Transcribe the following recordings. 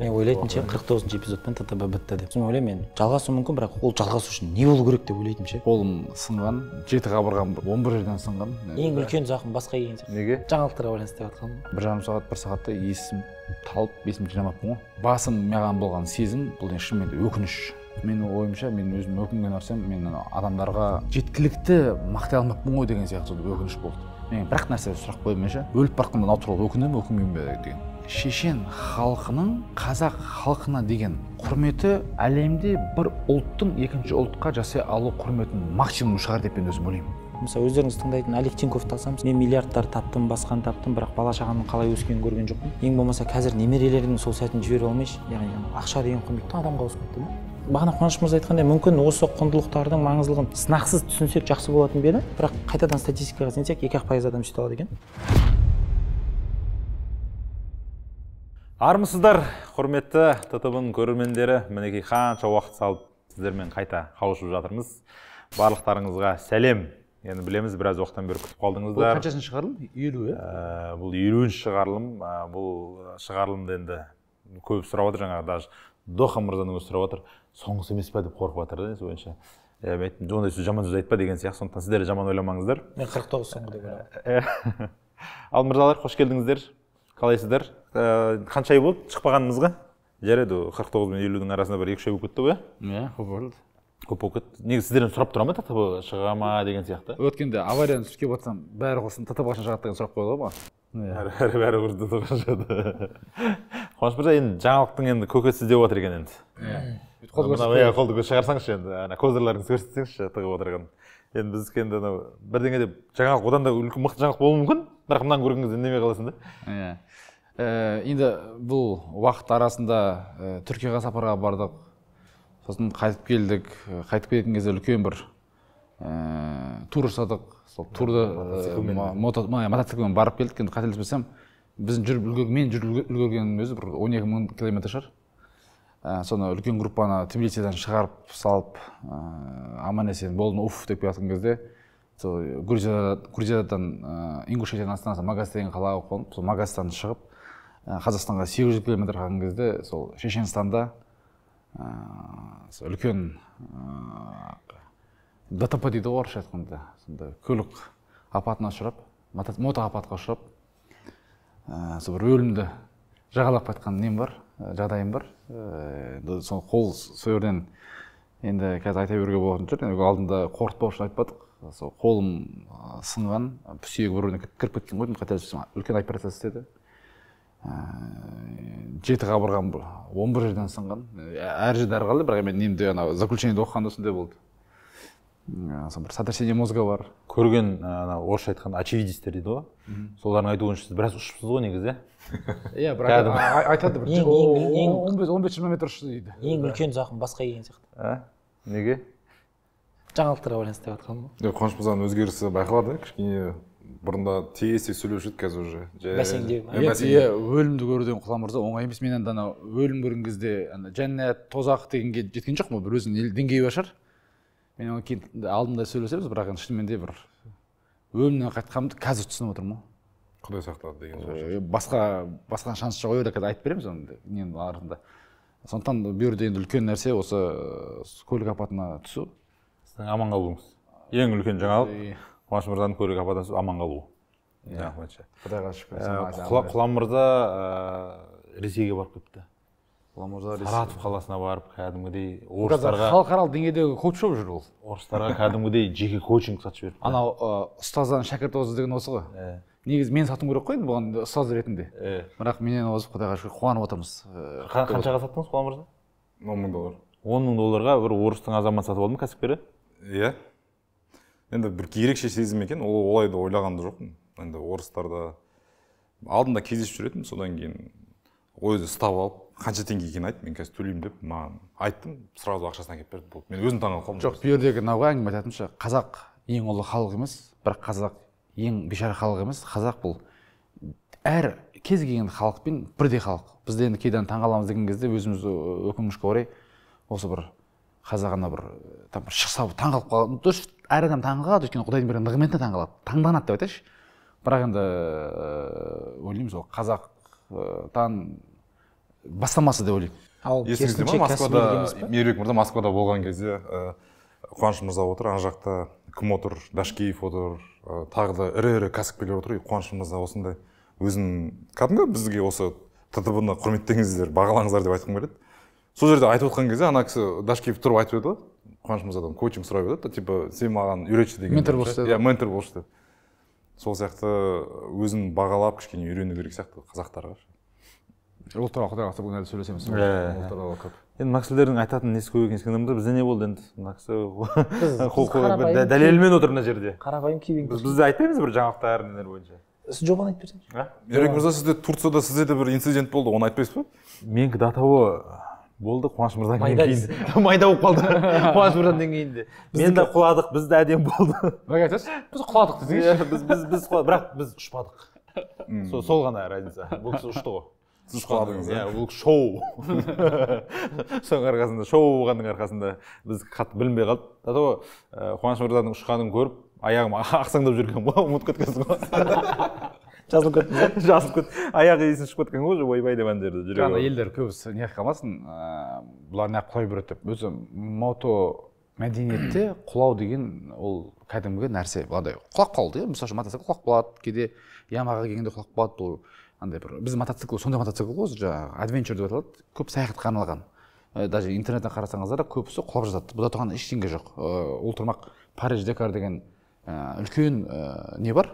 мен ойлайтынмын ше қырық тоғызыншы эпизодпен ттб бітті деп сосын ойлаймын мен жалғасуы мүмкін бірақ ол жалғасу үшін не болу керек деп ойлайтынмын ше қолым сынған жеті қабырғам он бір жерден сынған ең үлкен зақым басқа келген сияқты неге жаңалықтарға байланысты деп жатқаным бір жарым сағат бір сағатта есім талып есімді жинамаппын ғой басым маған болған сезім бұл шынымен де өкініш менің ойымша мен өзім өкінген нәрсем мен адамдарға жеткілікті мақтай алмаппын ғой деген сияқты өкініш болды мен бір ақ нәрсе сұрақ мен ше өліп бара жатқанда мынау туралы өкінемін өкінбеймін бе деген шешен халқының қазақ халқына деген құрметі әлемде бір ұлттың екінші ұлтқа жасай алу құрметін максимум шығар деп мен өзім ойлаймын мысалы өздеріңіз тыңдайтын алик тиньковты алсаңыз мен миллиардтар таптым басқан таптым бірақ бала шағамның қалай өскенін көрген жоқпын ең болмаса қазір немерелерімнің сол сәтін жібере алмайыншы яғни ақша деген құндылықтан адамға ауысып кетті да бағана қуаныш мырза айтқандай мүмкін осы құндылықтардың маңыздылығын сынақсыз түсінсек жақсы болатын бе еді бірақ қайтадан статистикаға сенсек екі ақ пайыз адам сөйтіп алады екен армысыздар құрметті ттб көрермендері мінекей қанша уақыт салып сіздермен қайта қауышып жатырмыз барлықтарыңызға сәлем енді білеміз біраз уақыттан бері күтіп қалдыңыздар бұл қаншасыншы шығарылым елу иә бұл елуінші шығарылым ә, бұл шығарылымды енді көп сұрап жатыр жаңағы даже доха мырзаның өзі сұрап жатыр соңғысы емес па деп қорқып жатыр да бойынша иә мен айттым ондай сөз жаман сөз айтпа деген сияқты сондықтан сіздер жаман ойламаңыздар мен қырық тоғыз соңғы деп ойлаймын ә, ә, ал мырзалар қош келдіңіздер қалайсыздар э, қанша ай болды шықпағанымызға жарайды қырық тоғыз бен елудің арасында бір екі үш ай болып кетті ғой иә иә көп болды көп болып кетті негізі сіздерден сұрап тұра ма ттб шыға ма деген сияқты өткенде аварияны түсіп келіп бәрі құрсын ттб қашан шығады деген сұрақ қойды ғой маған иә. бәрі бір ттб шығады қуаныш мырза енді жаңалықтың енді көкесі деп отыр екен енді иә қолды көз шығарсаңызшы енді ана козырларыңызды көрсетсеңізші тығып отырған енді біздікі енді анау бірдеңе деп жаңалық одан да үлкен мықты жаңалық болуы мүмкін бірақ мынаны көрген кезде үндемей қаласың да иә Э, енді бұл уақыт арасында ә, түркияға сапарға бардық сосын қайтып келдік э, қайтып келетін кезде үлкен бір ә, тур жасадық сол турды мотоциклмен барып келдік енді қателеспесем біздің жүріп үлгерген мен жүріп үлгергенімнің өзі бір он екі мың километр шығар ә, соны үлкен группаны тбилисиден шығарып салып ә, аман есен болдым уф деп келе жатқан кезде сол грузиядан ә, ингушетияның астанасы магас деген қалаға қонып сол магастан шығып Э, қазақстанға сегіз жүз километр қалған кезде сол шешенстанда ә, үлкен э, дтп дейді ғой орысша айтқанда сонда көлік апатына ұшырап мото апатқа ұшырап ә, сол бір өлімді жағалап қайтқан нем бар жағдайым бар ә, сол қол сол жерден енді қазір айта беруге болатын шығар алдында қорқытпау үшін айтпадық сол қолым сынған сүйегі бір біріне кіріп кеткен ғой деймін қателеспесем үлкен операция істеді Ә, жеті қабырғам он бір жерден сынған ә, әр жерде әрқалай бірақ мен немде анау заключениеде оқығанда сондай болды сол бір сотрясение мозга бар көрген ә, анау орысша айтқанда очевидецтер дейді ғой солардың айтуынша сіз біраз ұшыпсыз ғой негізі иә, иә бірақ айтады бір он бес он бес жиырма метр ұшты дейді ең үлкен зақым басқа келген сияқты неге жаңалықтарға байланысты деп жатқаным ғой қуаныш мырзаның өзгерісі байқалады кішкене бұрында тез тез сөйлеуші еді қазір уже бәсеңдеу иә өлімді көруден құла мырза оңай емес мен енді анау өлім көрген кезде ана жәннат тозақ дегенге жеткен жоқпын бір өзінің деңгейі бар шығар мен оны кейін алдында сөйлесеміз бірақ енді шынымен де бір өлімнен қайтқанымды қазір түсініп отырмын ғой құдай сақтады деген басқа басқа шанс жоқ ойда қазір айтып береміз оны ненің артында сондықтан бұл жерде енді үлкен нәрсе осы э, көлік апатына түсу сіздің аман қалуыңыз ең үлкен жаңалық қуаныш мырзаның көлігі ападан аман қалу иә құдайға шүкір құлан мырза ресейге барып кетті құлан мырза саратов қаласына барып кәдімгідей орыстарға халықаралық деңгейдегі коуч болып жүр ол орыстарға кәдімгідей жеке коучинг сатып жіберіпті анау ұстаздан шәкірт озды деген осы ғой негізі мен сатуым керек қой енді бұған ұстаз ретінде иә бірақ менен озып құдайға шүкір қуанып отырмыз қаншаға саттыңыз құлан мырза он мың доллар он мың долларға бір орыстың азаматы сатып алды алдым кәсіпкері иә енді бір ерекше сезім екен ол олай да ойлаған да жоқпын енді орыстарда алдында кездесіп жүретінмін содан кейін өзі ұстап алып қанша теңге екенін айт мен қазір төлеймін деп маған айттым сразу ақшасын әкеліп берді болды мен өзім таңқалып қалдым жоқ бұл жердегі ғой әңгіме қазақ ең ұлы халық емес бірақ қазақ ең бейшара халық емес қазақ бұл әр кез келген халықпен бірдей халық бізде енді кейде таңқаламыз деген кезде өзіміз өкінішке орай осы бір қазақ ана бір э, там шықса таңқалып қалады то есть әр адам таңқалады өйткені құдайдың берген нығметіне таңқалады таңданады деп айтайыншы бірақ енді ыыы э, ойлаймын сол қазақтан бастамасы деп ойлаймын ал есіңізде ма москвада мейірбек мырза москвада болған кезде э, қуаныш мырза отыр ана жақта кім отыр дашкеев отыр тағы да ірі ірі кәсіпкерлер отыр и қуаныш мырза осындай өзін кәдімгі бізге осы ттб ны құрметтеңіздер бағалаңыздар деп айтқым келеді сол жерде айтып отқан кезде ана кісі келіп тұрып айтып еді ғой қуаныш мырзадан коучинг сұрап еді типа сен маған үйретші деген ментор болшы деді иә ментор болшы деді сол сияқты өзін бағалап кішкене үйрену керек сияқты қазақтарға ол туралы құдай қаласа бүгін әлі сөйлесеміз иә ол туралы иә, иә. көп енді мына кісілердің айтатын несі көп екен да бізде не болды енді мына кісі дәлелмен отыр мына жерде қарапайым біз бізде айтпаймыз бір жаңалықтар нелер бойынша сіз жобаны айтып берсеңізші иә? ерек мырза сізде турцияда сізде де бір инцидент болды оны айтпайсыз ба менікі до того болды қуаныш мырзадан кейін майда болып қалды қуаныш мырзадан де мен де құладық біз де әдемі болды бәке айтсайшы біз құладық десеңізші иә, біз біз біз бірақ біз ұшпадық сол ғана разница бұл кісі ұшты ғой сіз құладыңыз иә бұл шоу соның арқасында шоу болғанның арқасында біз қатты білінбей қалдық зато қуаныш мырзаның ұшқанын көріп аяғым ақсаңдап жүрген ғой ұмытып кеткенсің ғой жазылып кетті жазылып кетті аяқ иісін шығып кеткен ғой уже ойбай деп жерде жүрегі жаңағы елдер көбісі неғып қалмасын бұлар неғып құлай береді деп өзі мото мәдениетте құлау деген ол кәдімгі нәрсе былайдай құлап қалды иә мысалы үшін мотоцикл құлап қалады кейде ямаға келгенде құлап қалады бұл андай бір біздің мотоцикл сондай мотоцикл ғой жаңағы адвенчур деп аталады көп саяхатқа арналған даже интернеттен қарасаңыздар көбісі құлап жатады бұда тұрған ештеңе жоқ ол тұрмақ париж декар деген үлкен не бар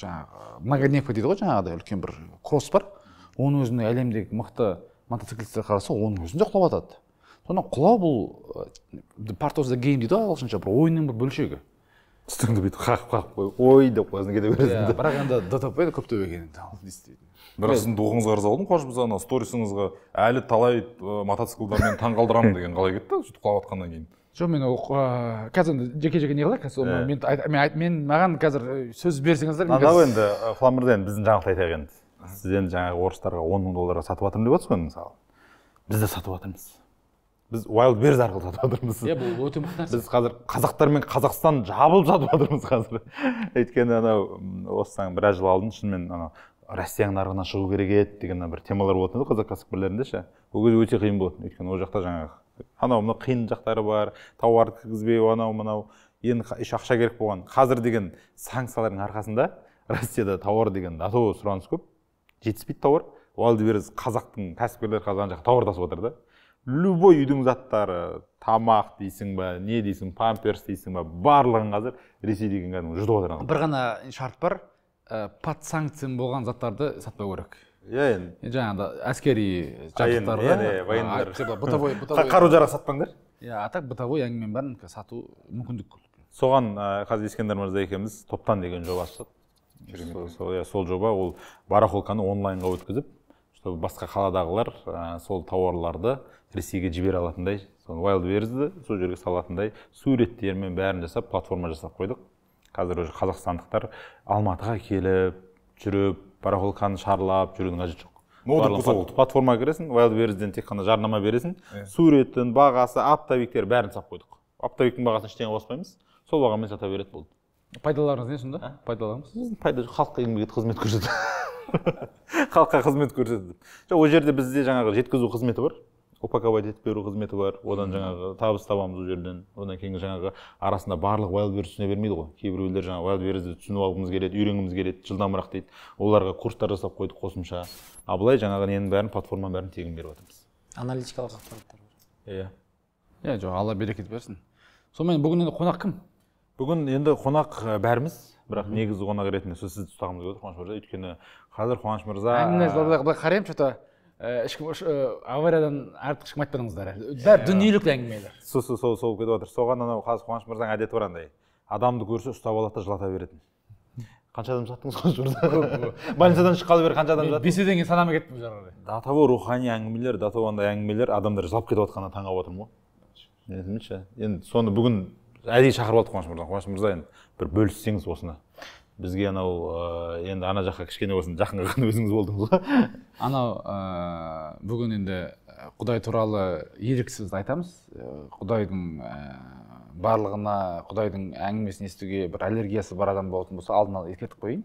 жаңағы многодневка дейді ғой жаңағыдай үлкен бір кросс бар оның өзінде әлемдегі мықты мотоциклисттер қараса оның өзінде құлап жатады сонда құлау бұл part of the game дейді ғой ағылшынша бір ойынның бір бөлшегі үстіңді бүйтіп қағып қағып қойып ой деп қоясың кете бересің иә, бірақ енді дтп көптеп екен действительно бірақ сіздің духыңызға ырза болдым қажы мырза ана сторисіңізге әлі талай мотоциклдармен таңқалдырамын деген қалай кетті сөйтіп құлап жатқаннан кейін жоқ мен ыыы қазір енді жеке жеке не қылайық сол мен, маған қазір э, сөз берсеңіздер анау енді құлан э, мырза енді біздің жаңалықты айтайық енді сіз енді жаңағы орыстарға он мың долларға сатып жатырмын деп отырсыз ғой мысалы біз де сатып жатырмыз біз берз арқылы сатып жатырмыз иә бұл өте мықты нәрсе біз қазір қазақтар мен қазақстан жабылып сатып жатырмыз қазір өйткені анау осыдан біраз жыл алдын шынымен анау россияның нарығына шығу керек еді деген бір темалар болатын еді ғой қазақ кәсіпкерлерінде ше ол кезде өте қиын болатын өйткені ол жақта жаңағы анау мынау қиын жақтары бар тауар кіргізбеу анау мынау енді еще ақша керек болған қазір деген санкциялардың арқасында россияда тауар деген атау сұраныс көп жетіспейді тауар оған қазақтың кәсіпкерлері қазір ана жаққа тауар тасып жатыр да любой үйдің заттары тамақ дейсің ба не дейсің памперс дейсің ба барлығын қазір ресей кәдімгі жұтып жатыр бір ғана шарт бар ә, под болған заттарды сатпау керек иә енді жаңағыдай әскери жабдықтарға бытовой бытовой қару жарақ сатпаңдар иә а так бытовой әңгіменің бәрін сату мүмкіндік соған қазір ескендір мырза екеуміз топтан деген жоба аштық сол жоба ол барахолканы онлайнға өткізіп чтобы басқа қаладағылар сол тауарларды ресейге жібере алатындай сол вайлдберзді сол жерге салатындай суреттермен бәрін жасап платформа жасап қойдық қазір уже қазақстандықтар алматыға келіп жүріп барахолканы шарлап жүрудің қажеті жоқ платформаға кіресің wildberriesден тек қана жарнама бересің суретін бағасы оптовиктер бәрін сап қойдық оптовиктің бағасын ештеңе қоспаймыз сол бағамен сата береді болды пайдаларыңыз не сонда пайдаларыңыз пайда пайда халыққа еңбек етіп қызмет көрсету халыққа қызмет көрсету жоқ ол жерде бізде жаңағы жеткізу қызметі бар упаковать етіп беру қызметі бар одан жаңағы табыс табамыз ол жерден одан кейін жаңағы арасында барлық вайлдберрис түсіне бермейді ғой кейбіреулер жаңағы вайлдберрисді түсініп алғымыз келеді үйренгіміз келеді жылдамырақ дейді оларға курстар жасап қойдық қосымша ал былай жаңағы ненің бәрін платформаның бәрін тегін беріп жатырмыз аналитикалық ақпараттар иә иә жоқ алла берекет берсін сонымен бүгін енді қонақ кім бүгін енді қонақ бәріміз бірақ негізгі қонақ ретінде сіз сізді ұстағымыз келіп отыр қуаныш мырза өйткені қазір қуаныш мырза әңгіме былай қараймын че то ешкім э, э, авариядан артық ешкім айтпадыңыздар бәрі иә. дүниелік әңгімелер сол сол сол кетіп жатыр соған анау қазір қуаныш мырзаның әдеті бар андай адамды көрсе ұстап алады да жылата беретін қанша адам жаттыңыз қуаныш мырза больницадан шыққалы бері қанша адам жатты бесеуден кейін санама кетті жаңағыдай до того рухани әңгімелер до того андай әңгімелер адамдар жылап кетіп жатқанына таңғалып отырмын ғой білмейші енді соны бүгін әдейі шақырып алдық қуаныш мырза қуаныш мырза енді бір бөліссеңіз осыны бізге анау ыыы э, енді ана жаққа кішкене болсын жақын қалған өзіңіз болдыңыз ғой анау ыыы э, бүгін енді э, құдай туралы еріксіз айтамыз құдайдың ә, барлығына құдайдың әңгімесін естуге бір аллергиясы бар адам болатын болса алдын ала ескертіп қояйын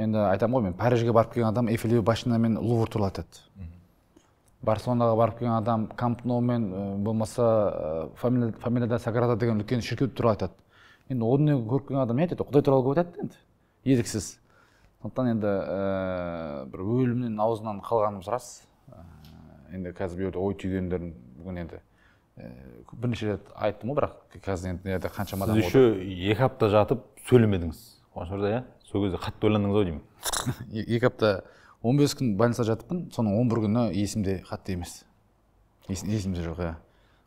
енді айтамын ғой мен парижге барып келген адам эйфелеу башина мен лувр туралы айтады барселонаға барып келген адам камп мен болмаса фамилияда саграда деген үлкен шіркеу туралы айтады енді о дүниеге көріп келген адам не айтады құдай туралы көп айтады енді еріксіз сондықтан енді ә, бір өлімнен аузынан қалғанымыз рас ә, енді қазір бұл жерде ой түйгендерін бүгін енді ә, бірнеше рет айттым ғой бірақ қазір енді қаншама адам сіз еще екі апта жатып сөйлемедіңіз қуаныш мырза иә сол кезде қатты ойландыңыз ау деймін екі апта он бес күн больницада жатыппын соның он бір күні есімде қатты емес есімде жоқ иә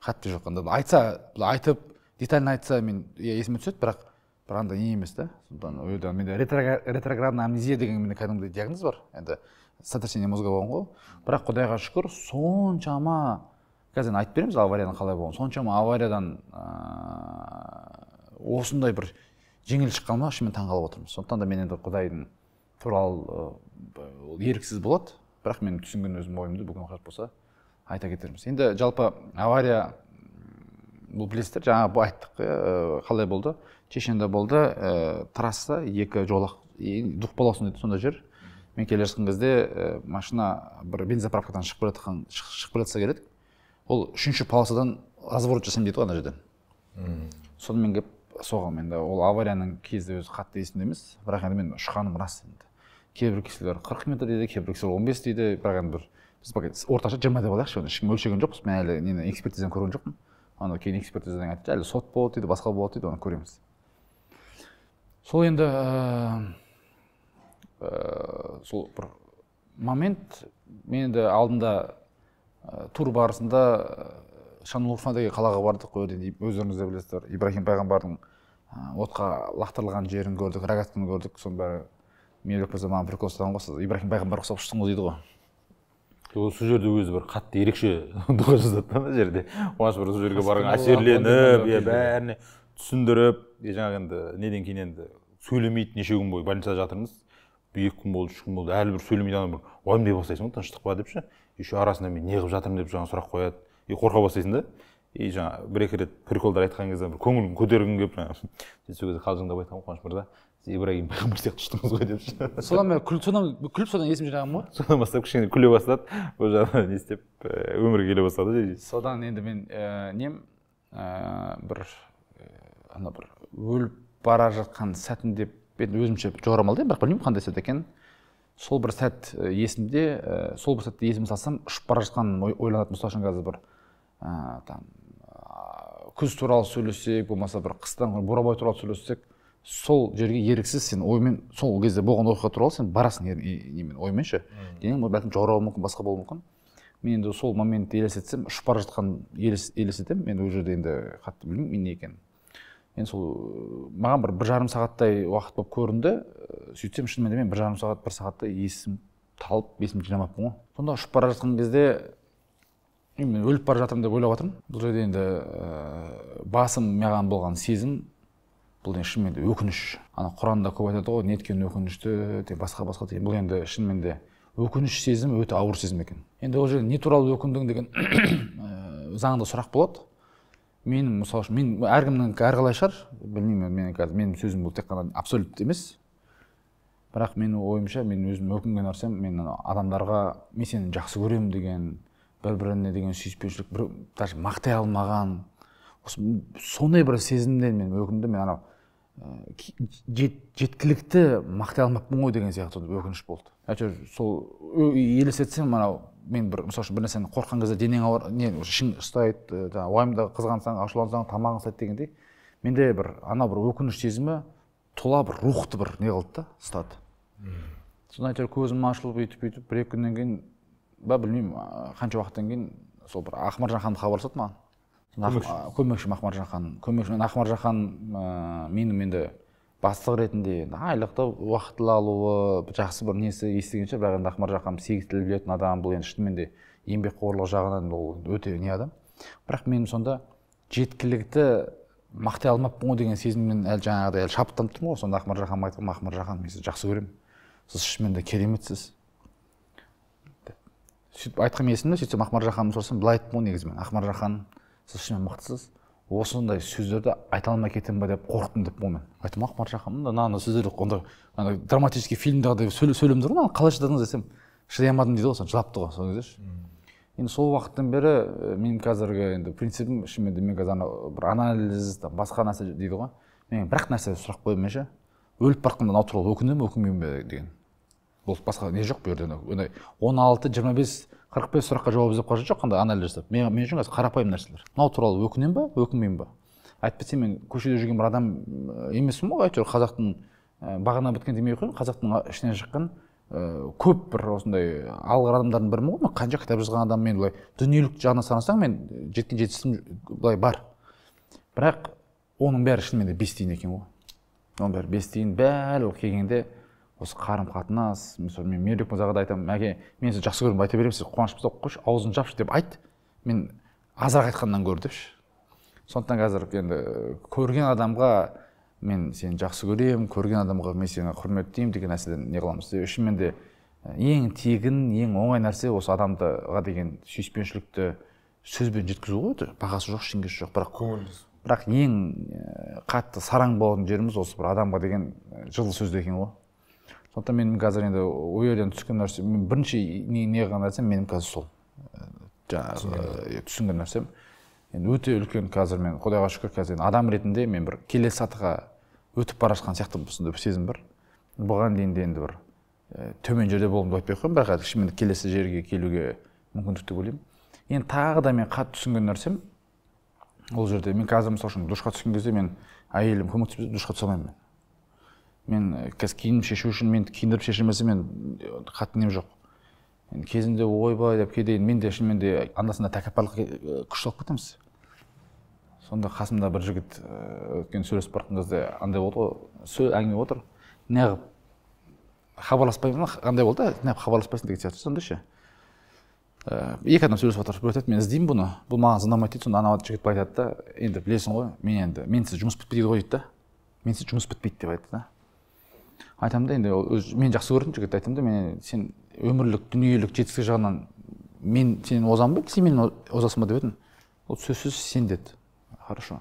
қатты жоқ айтса айтып детально айтса мен иә есіме түседі бірақ бірақ андай не емес та сондықтан ол жерде менде ретроградная амнезия деген менде кәдімгідей диагноз бар енді сотрясение мозга болған ғой бірақ құдайға шүкір соншама қазір енді айтып береміз аварияның қалай болғанын соншама авариядан ыыы осындай бір жеңіл шыққаныма шынымен таңқалып отырмын сондықтан да мен енді құдайдың туралы ол еріксіз болады бірақ мен түсінген өзім ойымды бүгін қажет болса айта кетерміз енді жалпы авария бұл білесіздер жаңа айттық иә қалай болды чешенде болды ә, трасса екі жолақ дейді сондай жер мен келе жатқан кезде ә, машина бір бензоправкадан шығып келе жатқан шығып келе жатса керек ол үшінші полосадан разворот жасаймын дейді ғой ана жерден сонымен келіп соғамын енді ол аварияның кезі өзі қатты есімде емес бірақ енді мен ұшқаным рас енді кейбір кісілер қырық метр дейді кейбір кісілер он бес дейді бірақ енді бір біз пока орташа жиырма деп алайықшы оны ешкім өлшеген жоқпыз мен әлі нені экспертизаны көрген жоқпын анау кейін экспертизадан айтты әлі сот болады дейді басқа болады дейді оны көреміз сол енді ә, сол бір момент мен енді алдында ә, тур барысында шанлурфа деген қалаға бардық ол енді өздеріңіз де білесіздер ибраһим пайғамбардың отқа лақтырылған жерін көрдік рогатканы көрдік соның бәрі мейірбек мырза маған прикол ұстаған ғой сіз ибраһим пайғамбарға ұқсап ғой дейді ғой сол жерде өзі бір қатты ерекше дұға жазады да ана жерде қуаныш бір сол жерге барған әсерленіп иә бәріне түсіндіріп жаңағы енді неден кейін енді сөйлемейді неше күн бойы больницада жатырмыз бір екі күн болды үш күн болды әлі бір сөйлемейді ана бір уайымдай бастайсың ғой тыныштық па деп ше еще арасында мен не қылып жатырмын деп жаңағы сұрақ қояды и қорқа бастайсың да и жаңағы бір екі рет приколдар айтқан кезде бір көңілін көтергің келіп жаңағы сол кезде қалжыңдап айтқанмын қуаныш мырза ибрагим пайғамбар сияқты ұштыңыз ғой деп содан мен күл, содан күліп содан есім жинағанмын ғой содан бастап кішкене күле бастады ол не істеп өмірге э, келе бастады ғой содан енді мен э, ә, нем ә, бір ана бір өліп бара жатқан сәтім деп енді өзімше жорамал алдаймын бірақ білмеймін қандай сәт екенін сол бір сәт есімде ә, сол бір сәтті есіме салсам ұшып бара жатқанын ойланатын үшін қазір бір ә, там күз туралы сөйлессек болмаса бір қыстан бурабай туралы сөйлессек сол жерге еріксіз сен оймен сол кезде болған оқиға туралы сен барасың немен оймен ше денең бәлкім жаурауы мүмкін басқа болуы мүмкін мен енді сол моментті елестетсем ұшып бара жатқан елестетемін мен ол жерде енді қатты білмеймін мен не екенін енді сол маған бір бір жарым сағаттай уақыт болып көрінді сөйтсем шынымен де мен бір жарым сағат бір сағаттай есім талып есімді жинамаппын ғой сонда ұшып бара жатқан кезде мен өліп бара жатырмын деп ойлап жатырмын бұл жерде енді ә, басым маған болған сезім бұл енді шынымен де өкініш ана құранда көп айтады ғой неткен өкінішті деп басқа басқа деген бұл енді шынымен де өкініш сезімі өте ауыр сезім екен енді ол жерде не туралы өкіндің деген э, заңды сұрақ болады мен мысалы үшін мен әркімнің әрқалай шығар білмеймін мен қазір менің сөзім бұл тек қана абсолют емес бірақ менің ойымша мен өзім өкінген нәрсем мен адамдарға мен сені жақсы көремін деген бір біріне деген сүйіспеншілік бір даже мақтай алмаған сондай бір сезімнен мен өкіндім мен анау жет, жеткілікті мақтай алмаппын ғой деген сияқты өкініш болды әйтеуір сол елестетсем мынау мен бір мысалы үшін бір нәрсені қорыққан кезде денең ауыр не ішің ұстайды жаңағы уайымда қызғансаң ашулансаң тамағың ұстайды дегендей менде бір анау бір өкініш сезімі тұла бір рухты бір не қылды да ұстады содан әйтеуір көзім ашылып өйтіп бүйтіп бір екі күннен кейін ба білмеймін қанша уақыттан кейін сол бір ақмаржан ханым хабарласады маған көмекші махмаржахан көмекші ақмаржахан ә, менің енді бастық ретінде енді айлықты уақытылы алуы жақсы бір несі естіген шығар бірақ енді ақмаржахан сегіз тіл білетін адам бұл енді шынымен де еңбекқорлық жағынан ол өте не адам бірақ мен сонда жеткілікті мақтай алмаппын ғой деген сезіммен әлі жаңағыдай әлі шабыттанып тұрмын ғой сонда ақмаржаханға айтқанмын ақмаржахан мен сізді жақсы көремін сіз шынымен де кереметсіз деп сөйтіп айтқаным есімде сөйтсем ақмаржаханды сұрасам былай айттым ғой негізі мен ақмаржахан сіз шынымен мықтысыз осындай сөздерді айта алмай кетемін ба деп қорықтым деп мен айттым ақ маржаха мынандай сөздер онда ана драматический фильмдағыдай сөйлемдер ғой қалай шыдадыңыз десем шыдай алмадым дейді ғой соны жылапты ғой сол кездеші енді сол уақыттан бері менің қазіргі енді принципім шынымен де мен қазір ана бір анализ там басқа нәрсе дейді ғой мен бір ақ нәрсе сұрақ қоямын мен ше өліп бара жатқанда анау туралы өкінемін бе өкінбеймін бе деген болды басқа не жоқ бұл жерде ондай он алты жиырма бес қырық бес сұраққа жауап іздеп қажеті жоқ қандай анализ жасап мен, мен үшін қазір қарапайым нәрселер мынау туралы өкінемін ба өкінбеймін ба әйтпесе мен көшеде жүрген бір адам емеспін ғой әйтеуір қазақтың бағана біткен демей ақ қояйын қазақтың ішінен шыққан ә, көп бір осындай алғыр адамдардың бірімін ғой мен қанша кітап жазған адам мен былай дүниелік жағынан санасаң мен жеткен жетістігім былай бар бірақ оның бәрі шынымен де бес тиын екен ғой оның бәрі бес тиын бәрі келгенде осы қарым қатынас мысалы мен мейірбек мырзаға да айтамын әке мен сені жақсы көремін айта беремін сіз қуанышып тұрсақ қойшы аузын жапшы деп айт мен азырақ айтқаннан көр депші сондықтан қазір енді көрген адамға мен сені жақсы көремін көрген адамға мен сені құрметтеймін деген нәрседен не қыламыз себебі шынымен де ең тегін ең оңай нәрсе осы адамдыға деген сүйіспеншілікті сөзбен жеткізу ғой бағасы жоқ ештеңесі жоқ бірақ көңілді бірақ ең қатты сараң болатын жеріміз осы бір адамға деген жылы сөзде екен ғой сондықтан мен қазір енді ой ойдан түскен нәрсе бірінші не, не қылған нәрсем менің қазір сол ә, жаңағы түсінген нәрсем енді өте үлкен қазір мен құдайға шүкір қазір адам ретінде мен бір келесі сатыға өтіп бара жатқан сияқты сондай бір сезім бар бұған дейін де енді бір төмен жерде болдым деп айтпай ақ қояйын бірақ келесі жерге келуге мүмкіндік деп ойлаймын енді тағы да мен қатты түсінген нәрсем ол жерде мен қазір мысалы үшін душқа түскен кезде мен әйелім көмектеспесе душқа түсе алмаймын мен мен қазір э, киініп шешу үшін мен киіндіріп шешілмесе мен э, қатты нем жоқ енді кезінде ойбай деп кейде мен де шынымен де анда санда тәкаппарлыққа э, күш салып кетеміз сонда қасымда бір жігіт өткен сөйлесіп бара жатқан кезде андай болды ғой сөз әңгіме отыр неғып хабарласпаймын андай болды да неғып хабарласпайсың деген сияқты сонда ше екі адам сөйлесіп жатыр біреу айтады мен іздеймін бұны бұл маған звондамайды дейді сонда анау жігіт айтады да енді білесің ғой мен енді менсіз жұмыс бітпейді ғой дейді да менсіз жұмыс бітпейді деп айтты да айтамын да енді ол мен жақсы көретін жігіт айтамын да мен сен өмірлік дүниелік жетістік жағынан мен сенен озамын ба сен менен озасың ба деп едім ол сөзсіз сен деді хорошо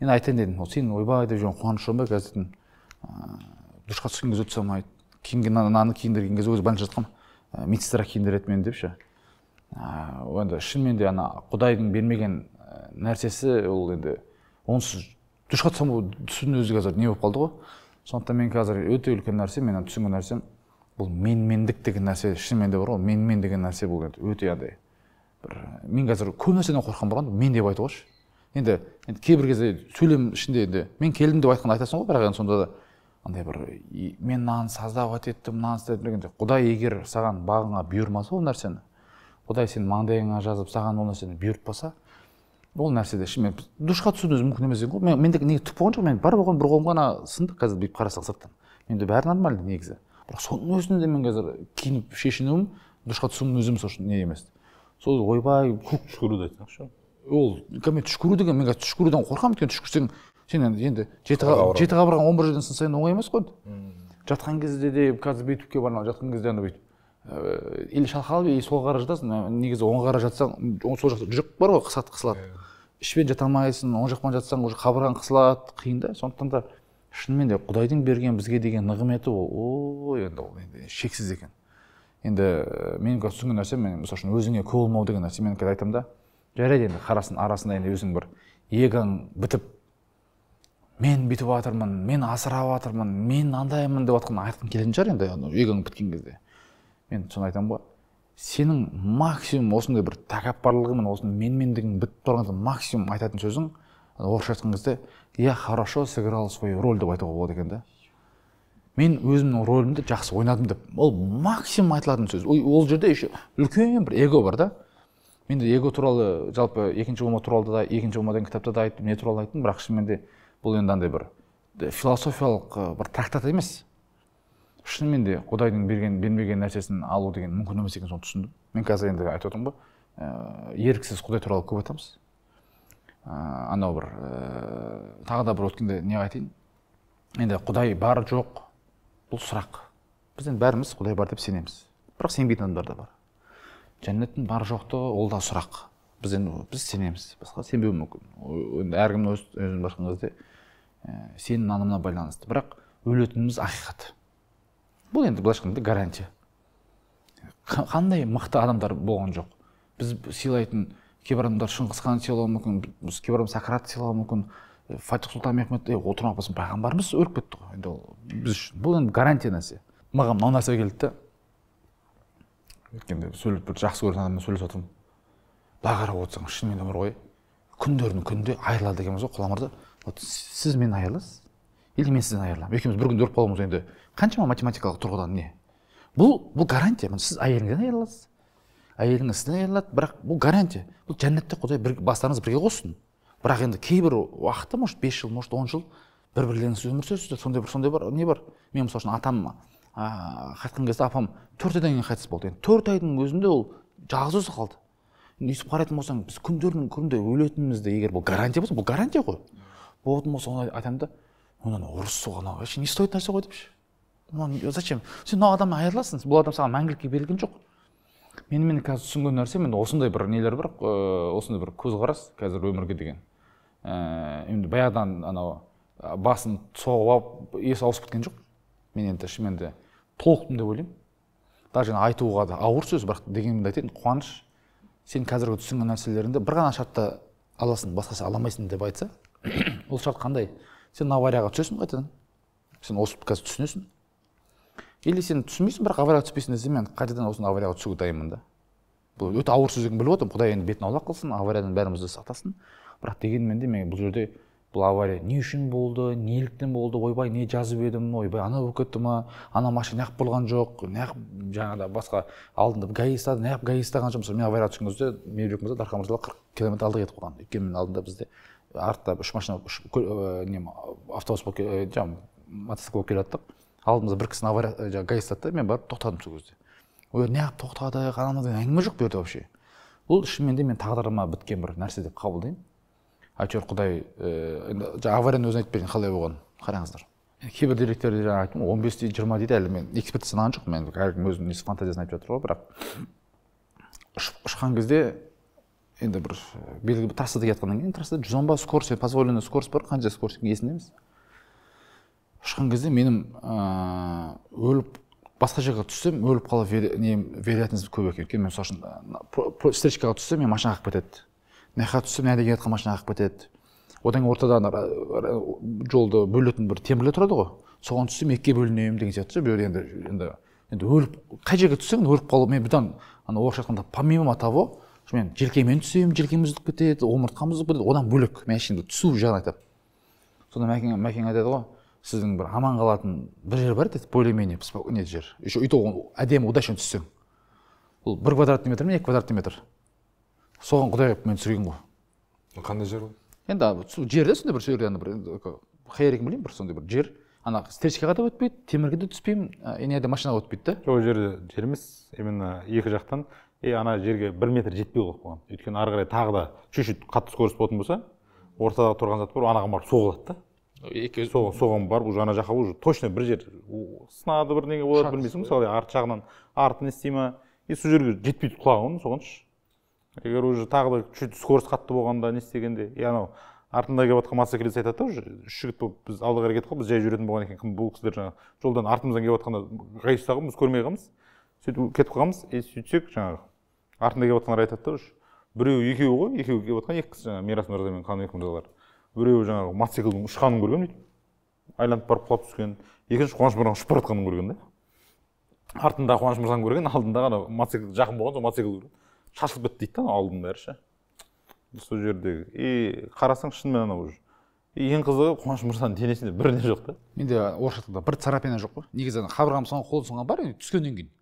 енді айтайын дедім ол сен ойбай деп жүрген қуаныш ба қазір дедім душқа түскен кезде түсе алмайды киінген мынаны киіндірген кезде өзі больницада жатқанмын медсестра киіндіреді мені деп ше енді шынымен де ана құдайдың бермеген нәрсесі ол енді онсыз душқа түсудің өзі қазір не болып қалды ғой сондықтан мен қазір өте үлкен нәрсе мен түсінген нәрсем бұл менмендік деген нәрсе шынымен де бар ғой менмен деген нәрсе бұл өте андай бір мен қазір көп нәрседен қорқамын мен деп айтуғашы енді енді кейбір кезде сөйлем ішінде енді мен келдім деп айтқанда айтасың ғой бірақ енді сонда да андай бір мен мынаны создавать еттім мынаны істедім дегенде құдай егер саған бағыңа бұйырмаса ол нәрсені құдай сенің маңдайыңа жазып саған ол нәрсені бұйыртпаса ол нәрседе шынымен душқа түсуіміз мүмкін емес екен ғой мен менде неге түк болған жоқ мен бар болған бір қолым ғана сынды қазір бүйтіп қарасақ сырттан менде бәрі нормально негізі бірақ соның өзінде мен қазір киініп шешінуім душқа түсуімнің өзі мысалы үшін не емес сол ойбай көруді айтсаңызшы ол мен түшкіру деген мен қазір түшкіруден қорқамын өйткені түшкірсең сен енді жеті жеті қабырғаң он бір жерден сынса енді оңай емес қой енді жатқан кезде де қазір бүйтіп келіп жатқан кезде ана бүйтіп ыыы э, или шалқалып или солға қарай жатасың негізі оңға қарай жатсаң сол жақта жүрек бар ғой қысады қысылады иә, иә. ішпен жата алмайсың оң жақпен жатсаң уже қабырғаң қысылады қиын да сондықтан да шынымен де құдайдың берген бізге деген нығметі ол ой енді ол енді шексіз екен енді менің түсінген нәрсем мен мысалы үшін өзіңе көңіл болмау деген нәрсе мен қазір айтамын да жарайды енді қарасын арасында енді өзің бір егоң бітіп мен бүйтіп жатырмын мен асырап жатырмын мен андаймын деп жатқан айтқың келетін шығар енді егоң біткен кезде мен соны айтамын ғой сенің максимум осындай бір тәкаппарлығың осы менмендігің бітіп тұрған максимум айтатын сөзің орысша айтқан кезде я хорошо сыграл свою роль деп айтуға болады екен да мен өзімнің рөлімді жақсы ойнадым деп ол максимум айтылатын сөз ол жерде еще үлкен бір эго бар да менде эго туралы жалпы екінші ома туралы да екінші деген кітапта да айттым не туралы айттым бірақ шынымен де бұл енді андай бір философиялық бір трактат емес шынымен де құдайдың берген бермеген нәрсесін алу деген мүмкін емес екенін соны түсіндім мен қазір енді айтып отырмын ғой ә, еріксіз құдай туралы көп айтамыз ә, анау бір ә, тағы да бір өткенде не айтайын енді құдай бар жоқ бұл сұрақ біз енді бәріміз құдай бар деп сенеміз бірақ сенбейтін адамдар да бар жәннаттың бар жоқты ол да сұрақ біз енді біз сенеміз басқа сенбеуі мүмкін енді әркімнің өз, өзін кезде сенім нанымына байланысты бірақ өлетініміз ақиқат бұл енді былайша айтқанда гарантия қандай мықты адамдар болған жоқ біз сыйлайтын кейбір адамдар шыңғыс сыйлауы мүмкін кейбір адам сократ сыйлауы мүмкін э, фатих сұлтан сұлтанмехмет е э, отырмақ болсын пайғамбарымыз өліп кетті ғой енді ол біз үшін бұл енді гарантия нәрсе маған мынау нәрсе келді да өткенде сөйлеп бір жақсы көретін адаммен сөйлесіп жатырмын былай қарап отырсаң шынымен өмір ғой күндердің күнінде айырылады екенбіз ғой құламырды вот сіз менен айырыласыз или мен сізден айырыламын екеуміз бір күнде өліп қалуымыз енді қаншама математикалық тұрғыдан не бұл бұл гарантия сіз әйеліңізден айырыласыз әйеліңіз сізден айырылады бірақ бұл гарантия бұл жәннатта құдай бір бастарыңыз бірге қоссын бірақ енді кейбір уақытта может бес жыл может он жыл бір бірлеріңіз өмір сүресіздер сондай бір сондай бір не бар мен мысалы үшін атам ыыы қайтқан кезде апам төрт айдан кейін қайтыс болды енді төрт айдың өзінде ол жалғыз өзі қалды өйстіп қарайтын болсаң біз күндердің күнінде өлетінімізді егер бұл гарантия болса бұл гарантия ғой болатын болса оны айтамын да одан ұрысу анау вообще не стоит нәрсе ғой депші зачем сен мынау адамнан айырыласың бұл адам саған мәңгілікке берілген жоқ менің мен қазір түсінген нәрсем енді осындай бір нелер бар осындай бір көзқарас қазір өмірге деген ііі енді баяғыдан анау басын соғып алып есі ауысып кеткен жоқ мен енді шынымен де толықтым деп ойлаймын даже айтуға да ауыр сөз бірақ дегенімді айтайын қуаныш сен қазіргі түсінген нәрселеріңді бір ғана шартта аласың басқаша ала алмайсың деп айтса ол шарт қандай сен аварияға түсесің қайтадан сен осы қазір түсінесің или сен түсінбейсің бірақ аварияға түспейсің десе мен қайтадан осындай аварияға түсуге дайынмын да бұл өте ауыр сөз екенін біліп отырмын құдай енді бетін аулақ қылсын авариядан бәрімізді сақтасын бірақ дегенмен де мен бұл жерде бұл авария не үшін болды неліктен болды ойбай не жазып едім ойбай анау болып кетті ма ана машина неғып болған жоқ неғып жаңағыдай басқа алдында гаи гаистады неғып ұстаған жоқ мысалы мен аварияға түскен кезде мейірбек мырза дархан мырзалар қырық километр алда кетіп қалған өйткені мен алдында бізде артта үш машина үш не автобус болып жаңағы мотоцикл болып келе жаттық алдымызда бір кісіні авария э, жаңағы гаи ұстады мен барып тоқтадым сол кезде олар неғып тоқтадық анамыз деген әңгіме жоқ бұл жерде вообще бұл шынымен де менің тағдырыма біткен бір нәрсе деп қабылдаймын әйтеуір құдай э, енді ә, аварияны өзін айтып берген қалай болғанын қараңыздар кейбір деректерде жаңа айттым ғой он бес дейді жиырма дейді әлі мен эксперт санаған жоқпын мен әркім өзінің несі фантазиясын айтып жатыр ғой бірақ ұшып ұшқан кезде енді бір э, белгілі бір трассада келе жатқаннан кейін трассада жүз он ба скорость позволенный скорость бар қанша скорость есімде емес ұшқан кезде менің ә, өліп басқа жерге түссем өліп қалу вероятность көп екен өйткені мен мысалы үшін встречкаға түссем мен машина қағып кетеді мына жаққа түссем мына келе жатқан машина қағып кетеді одан кейін ортада жолды бөлетін бір темірлер тұрады ғой соған түссем екіге бөлінемін деген сияқты бұл енді енді енді өліп қай жерге түссең өліп қалу мен бұдан ана орысша айтқанда помимо того мен желкемен түсемін желкем үзіліп кетеді омыртқам үзіліп кетеді одан бөлек мен түсу жағын айтамын сонда мәкең мәкең айтады ғой сіздің бір аман қалатын бір жер бар еді более менее не жер еще и то әдемі удачно түссең ол бір квадратный метр ме екі квадратный метр соған құдай қылып мені түсірген ғой қандай жер ол енді жер да сондай бір жерде бір қай екенін білмеймін бір сондай бір жер ана встречкаға да өтпейді темірге де түспеймін не де машинаға өтпейді да жоқ ол жерде жер емес именно екі жақтан и ана жерге бір метр жетпей қалып қойған өйткені ары қарай тағы да чуть чуть қатты скорость болатын болса ортада тұрған зат бар анаған барып соғылады да екеуі соған, соған барып уже ана жаққа уже точно бір жер сынады бірдеңе болады білмейсің мысалы арт жағынан арты не істей ма и сол жерге жетпейді құлағың соғаншы егер уже тағы да чуть скорость қатты болғанда не істегенде и анау артында келе жатқан мотоциклист айтады да уже үш жігіт болып біз алдыға қарай кетіп қалып біз жай жүретін болған екен кім бұл кісілер жаңағы жолдан артымыздан келіп жатқанда гаишь ұстаған біз көрмей қалғанбыз сөйтіп кетіп қалғанбыз и сөйтсек жаңағы артында келіп жатқандар айтады да уже біреуі екеуі ғой екеуі келіп жатқан екі кісі жаңағы мирас мырза мен қаныбек мырзалар біреуі жаңағы мотоциклдің ұшқанын көрген бүйтіп айналып барып құлап түскен екінші қуаныш мырзаның ұшып бара жатқанын көрген да артында қуаныш мырзаны көрген алдындағы ана мотоцикл жақын болған сол мотоцикл шашылып кетті дейді да ауылдың бәрі ше сол жердегі и қарасаң шынымен анау уже ең қызығы қуаныш мырзаның денесінде бірде жоқ та менде орысша айтқанда бір царапина жоқ қой негізі қабырғам соған қолы сынған бар түскеннен кейін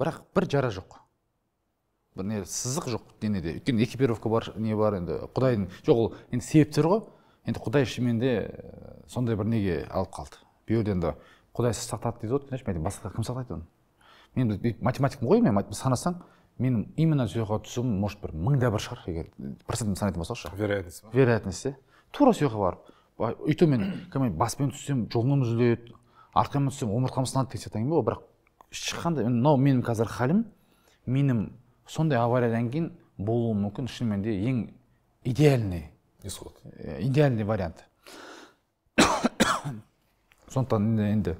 бірақ бір жара жоқ бір не сызық жоқ денеде өйткені экипировка бар не бар енді құдайдың жоқ ол енді себептер ғой енді құдай шынымен э, сондай бір неге алып қалды бұл енді құдайсыз сақтады дейді ғой конечно басқа кім сақтайды оны мен математикпін ғой мен санасаң менің именно сол жаққа түсуім может бір мыңда бір шығар егер процентін санайтын болсақшы ше вероятность вероятность иә тура сол жаққа барып өйтіп мен кәдімгі баспен түссем жолым үзіледі арқамен түссем омыртқам сынады деген сияқты әңгіме ғой бірақ ешқандай мынау менің қазір халім менің сондай авариядан кейін болуым мүмкін шынымен де ең идеальный исход э, идеальный вариант сондықтан енді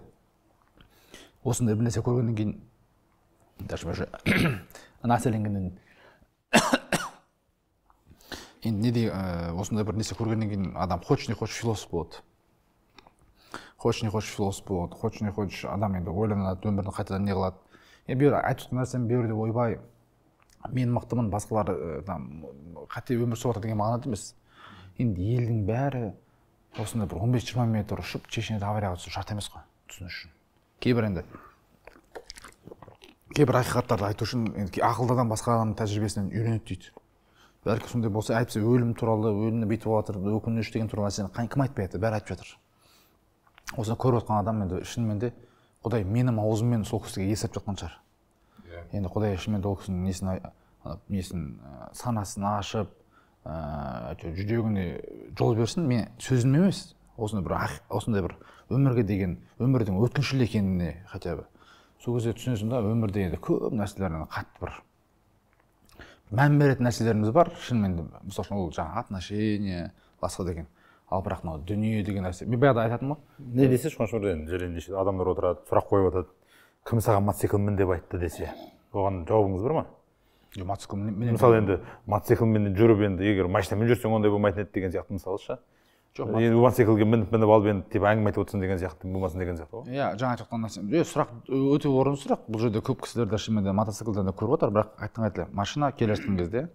осындай бір нәрсе көргеннен кейін даже уже населенгеннен енді не э, осындай бір нәрсе көргеннен кейін адам хочешь не хочешь философ болады хочешь не хочешь философ болады хочешь не хочешь адам енді ойланады өмірін қайтадан не қылады е бір айтып жатқан нәрсем бұл жерде ойбай мен мықтымын басқалар э, там қате өмір сүріп жатыр деген мағынада емес енді елдің бәрі осындай бір 15 жиырма метр ұшып чечняда аварияға түсу шарт емес қой түсіну үшін кейбір енді кейбір ақиқаттарды айту үшін енді ақылды адам басқа адамның тәжірибесінен үйренеді дейді бәлкім сондай болса әйтпесе өлім туралы өлімді бүйтіп жатыр өкініш деген туралы нәрсені кім айтпай жатыр бәрі айтып жатыр осыны көріп отқан адам енді шынымен де құдай менің аузыммен сол кісіге есіріп жатқан шығар енді құдай шынымен де ол кісінің несін несін санасын ашып ыыы жүрегіне жол берсін мен сөзім емес осындай бір осындай бір өмірге деген өмірдің өткіншіл екеніне хотя бы сол кезде түсінесің да өмірде дегенде көп нәрселерден қатты бір мән беретін нәрселеріміз бар шынымен де мысалы үшін ол жаңағы отношения басқа деген ал бірақ мынау дүние деген нәрсе мен баяғыда айтатынмын ғой не десе шошыр енді адамдар отырады сұрақ қойып жатады кім саған мотоциклмін деп айтты десе оған жауабыңыз бар ма жоқ матцкуммен мысалы енді мотоциклмен жүріп енді егер машинамен жүрсең ондай болмайтын еді деген сияқты мысалы ше жоқ енді мотоциклге мініп мініп алып енді типа әңгіме айтып отырсың деген сияқты болмасын деген сияқты ғой иә жаңа айтып нәрсе е сұрақ өте орынды сұрақ бұл жерде көп кісілер де шынымен де мотоциклдан да көріп отыр бірақ айтқан айтылы машина келе жатқан кезде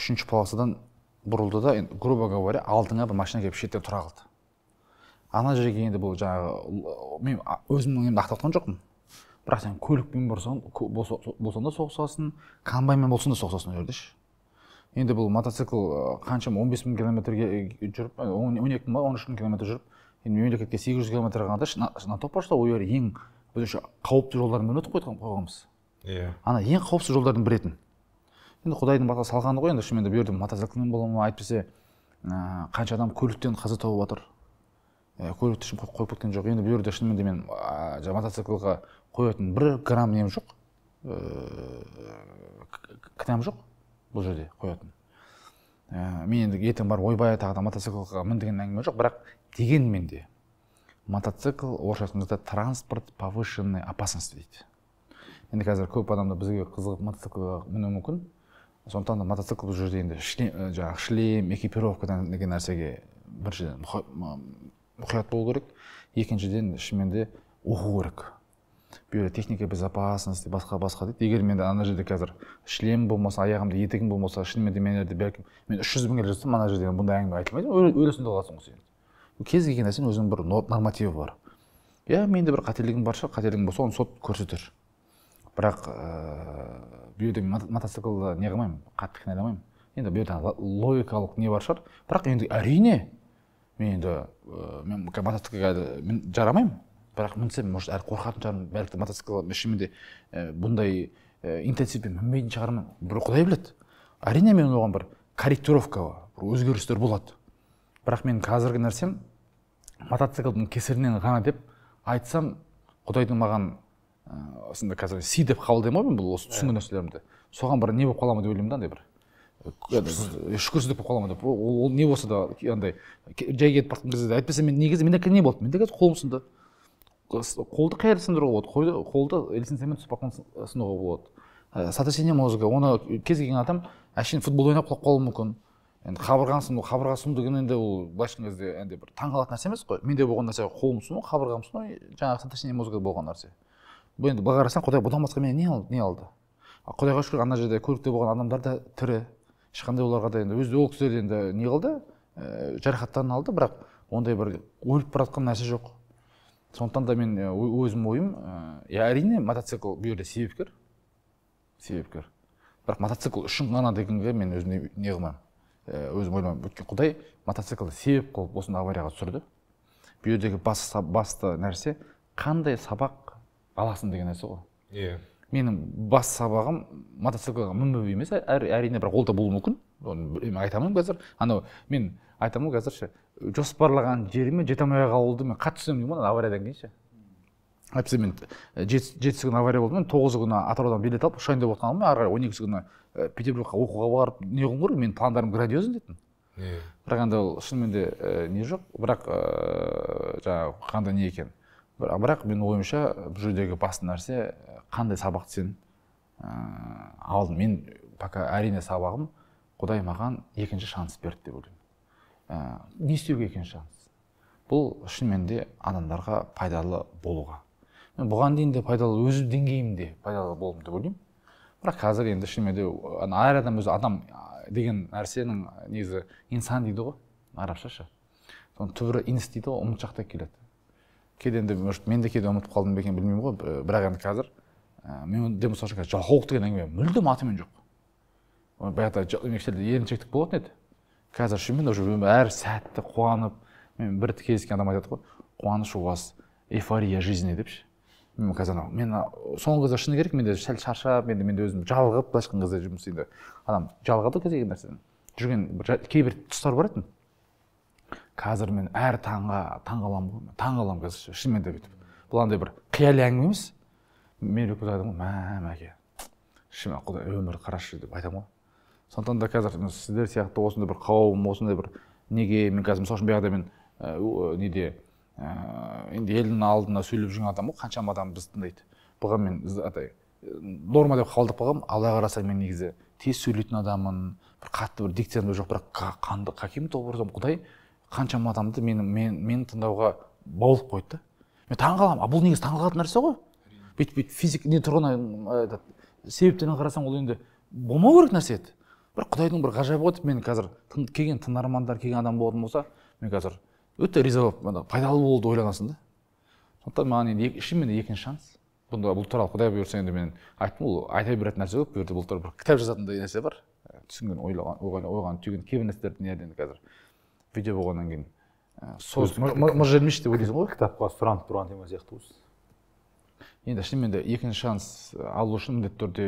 үшінші полосадан бұрылды да енді грубо говоря алдыңа бір машина келіп шеттен тұра қалды ана жерге енді бұл жаңағы мен өзімнің енді ақтап жатқан жоқпын бірақ сен көлікпен болсаң болсаң да соғысасың комбайнмен болсаң да соғысасың ол жерде енді бұл мотоцикл қаншама он бес мың километрге жүріп он екі мың ба он үш мың километр жүріп енді мемлекетке сегіз жүз километр қалғанда на то пошло ол ең біз еще қауіпті жолдардың бірін өтіп қойғанбыз иә ана ең қауіпсіз жолдардың бірі етін енді құдайдың баса салғаны ғой енді шынымен де бұл жерде мотоциклмен бола ма әйтпесе қанша адам көліктен қаза тауып жатыр көлікті ешкім қойып кеткен жоқ енді бұл жерде шынымен де мен жаңағы мотоциклға қоятын бір грамм нем жоқ э, кінәм жоқ бұл жерде қоятын ә, мен енді ертең барып ойбай тағы да мотоциклға мін деген әңгіме жоқ бірақ дегенмен де мотоцикл орысша транспорт повышенной опасности дейді енді қазір көп адамдар бізге қызығып мотоциклға мінуі мүмкін сондықтан да мотоцикл бұл жерде енді э, жаңағы шлем экипировкадан деген нәрсеге біріншіден мұқият болу керек екіншіден шынымен де оқу керек бұйра техника безопасности басқа басқа дейді егер менде ана жерде қазір шлем болмаса аяғымда етігім болмаса шынымен де мен бәлкім мен үш жүз мың жатсам ана жерде бұндай әңгіме айтылмайды өлесің де қаласың ғой сен кез келген нәрсенің өзінің бір нормативі бар иә менде бір қателігім бар шығар қателігім болса оны сот көрсетер бірақ бұл жерде мотоциклды не қылмаймын қатты кінәламаймын енді бұл жерде логикалық не бар шығар бірақ енді әрине мен енді ә, мен мотоциклге мен жарамаймын бірақ мінсем может әлі қорқатын шығармын бәлкім мотоцикл шынымен бұндай ә, интенсивпен мінбейтін шығармын бір құдай біледі әрине мен оған бір корректировка бір өзгерістер болады бірақ мен қазіргі нәрсем мотоциклдың кесірінен ғана деп айтсам құдайдың маған осындай ә, қазір си деп қабылдаймын ғой мен бұл осы түсінген ә. нәрселерімді соған бір не болып қала ма деп ойлаймын да андай бір шүкірсіздік болып қаламын деп ол не болса да андай жай кетіп бара жатқан кезде әйтпесе мен негізі менде не болды менде қазір қолым сынды қолды қай жерде сындыруға болады қойды қолды лицензиямен түсіп барқан сынуға болады сотрясение мозга оны кез келген адам әшейін футбол ойнап құлап қалуы мүмкін енді қабырғаны сыну қабырға сыну деген енді ол былайша айтқан кезде енді бір таңқалатын нәрсе емес қой менде болған нәрсе қолым сыну қабырғам сыну жаңағы сотрясение мозга болған нәрсе бұл енді былай қарасаң құдай бұдан басқа мені не алды не алды құдайға шүкір ана жерде көлікте болған адамдар да тірі ешқандай оларға да енді өзі ол кісілер енді не қылды ә, жарақаттарын алды бірақ ондай бір өліп бара жатқан нәрсе жоқ сондықтан да мен э, өзім ойым ә, әрине мотоцикл бұл жерде себепкер себепкер бірақ мотоцикл үшін ғана дегенге мен өзім не қылмаймын өзім ойламаймын өйткені құдай мотоциклді себеп қылып осындай аварияға түсірді бұл жердегі басты нәрсе қандай сабақ аласың деген нәрсе ғой иә менің бас сабағым мотоциклға мінбеу емес ә, әрине бірақ ол да болуы мүмкін оны айта алмаймын қазір анау мен айтамын ғой қазір ше жоспарлаған жеріме жете алмай қалуды мен қатты түсінемін деймін ғой авариядан кейін ше әйтпесе мен э, жетісі күні авария болды мен тоғызы күні атыраудан билет алып ұшайын деп отырғаным ары қарай он екісі күні э, петербургқа оқуға барып не қылғым керек менің пландарым грандиозный дейтін иә бірақ енді ол шынымен де э, не жоқ бірақ ыыы жаңағы қандай не екен бірақ менің ойымша бұл жердегі басты нәрсе қандай сабақты сен ә, алдың мен пока әрине сабағым құдай маған екінші шанс берді деп ойлаймын ә, не істеуге екінші шанс бұл шынымен де адамдарға пайдалы болуға мен бұған дейін де пайдалы өз деңгейімде пайдалы болдым деп ойлаймын бірақ қазір енді шынымен де әр адам өзі адам деген нәрсенің негізі инсан дейді ғой арабша ше соның түбірі инс дейді ғой ұмытшақтап келеді кейде енді может мен де кейде ұмытып қалдым ба екен білмеймін ғой бірақ енді қазір мен менде мысалы үшін жалқаулық деген әңгіме мүлдем атымен жоқ баяғыда еңбектерде еріншектік болатын еді қазір шынымен уже әр сәтті қуанып мен бір кездескен адам айтады ғой қуаныш у вас эйфория жизни деп мен қазір анау мен соңғы кезде шыны керек менде сәл шаршап енді менде өзім жалығып былайша айтқан кезде жұмыс енді адам жалығады ғой кез келген нәрседен жүрген бір кейбір тұстар бар еді қазір мен әр таңға таңғаламын ғой таңғаламын қазір шынымен де бүйтіп бұл андай бір қияли әңгіме емес мен өкпе айтамын ғой мә мәке шын құдай өмір қарашы деп айтамын ғой сондықтан да қазір сіздер сияқты осындай бір қауым осындай бір неге мен қазір мысалы үшін баяғыда мен ә, неде ә, енді елдің алдында сөйлеп жүрген адам ғой қаншама адам бізді тыңдайды бұған мен атай норма деп қабылдап қалғанмын алла қараса мен негізі тез сөйлейтін адаммын бір қатты бір дикциям жоқ бірақ қанды каким то образом құдай қаншама адамды мені мен, мені тыңдауға баулып қойды да мен таңқаламын а бұл негізі таңқалатын нәрсе ғой бүйтіп бүйтіп физик не тұрғына этот себептерін қарасаң ол енді болмау керек нәрсе еді бірақ құдайдың бір ғажабы ғой мен қазір келген тыңдармандар келген адам болатын болса мен қазір өте риза болып пайдалы болды ойланасың да сондықтан маған енді шынымен екінші шанс бұнда бұл туралы құдай бұйырса енді мен айттым ол айта беретін нәрсе көп бұл жерде бұл туралы бір кітап жазатындай нәрсе бар ә, түсінген ойлаған ойған түйген кейбір нәрселерді енді қазір видео болғаннан кейін ә, сосын мыржелмеш деп ойлайсың ғой кітапқа сұранып тұрған тема сияқты ғой енді шынымен де екінші шанс э, алу үшін міндетті түрде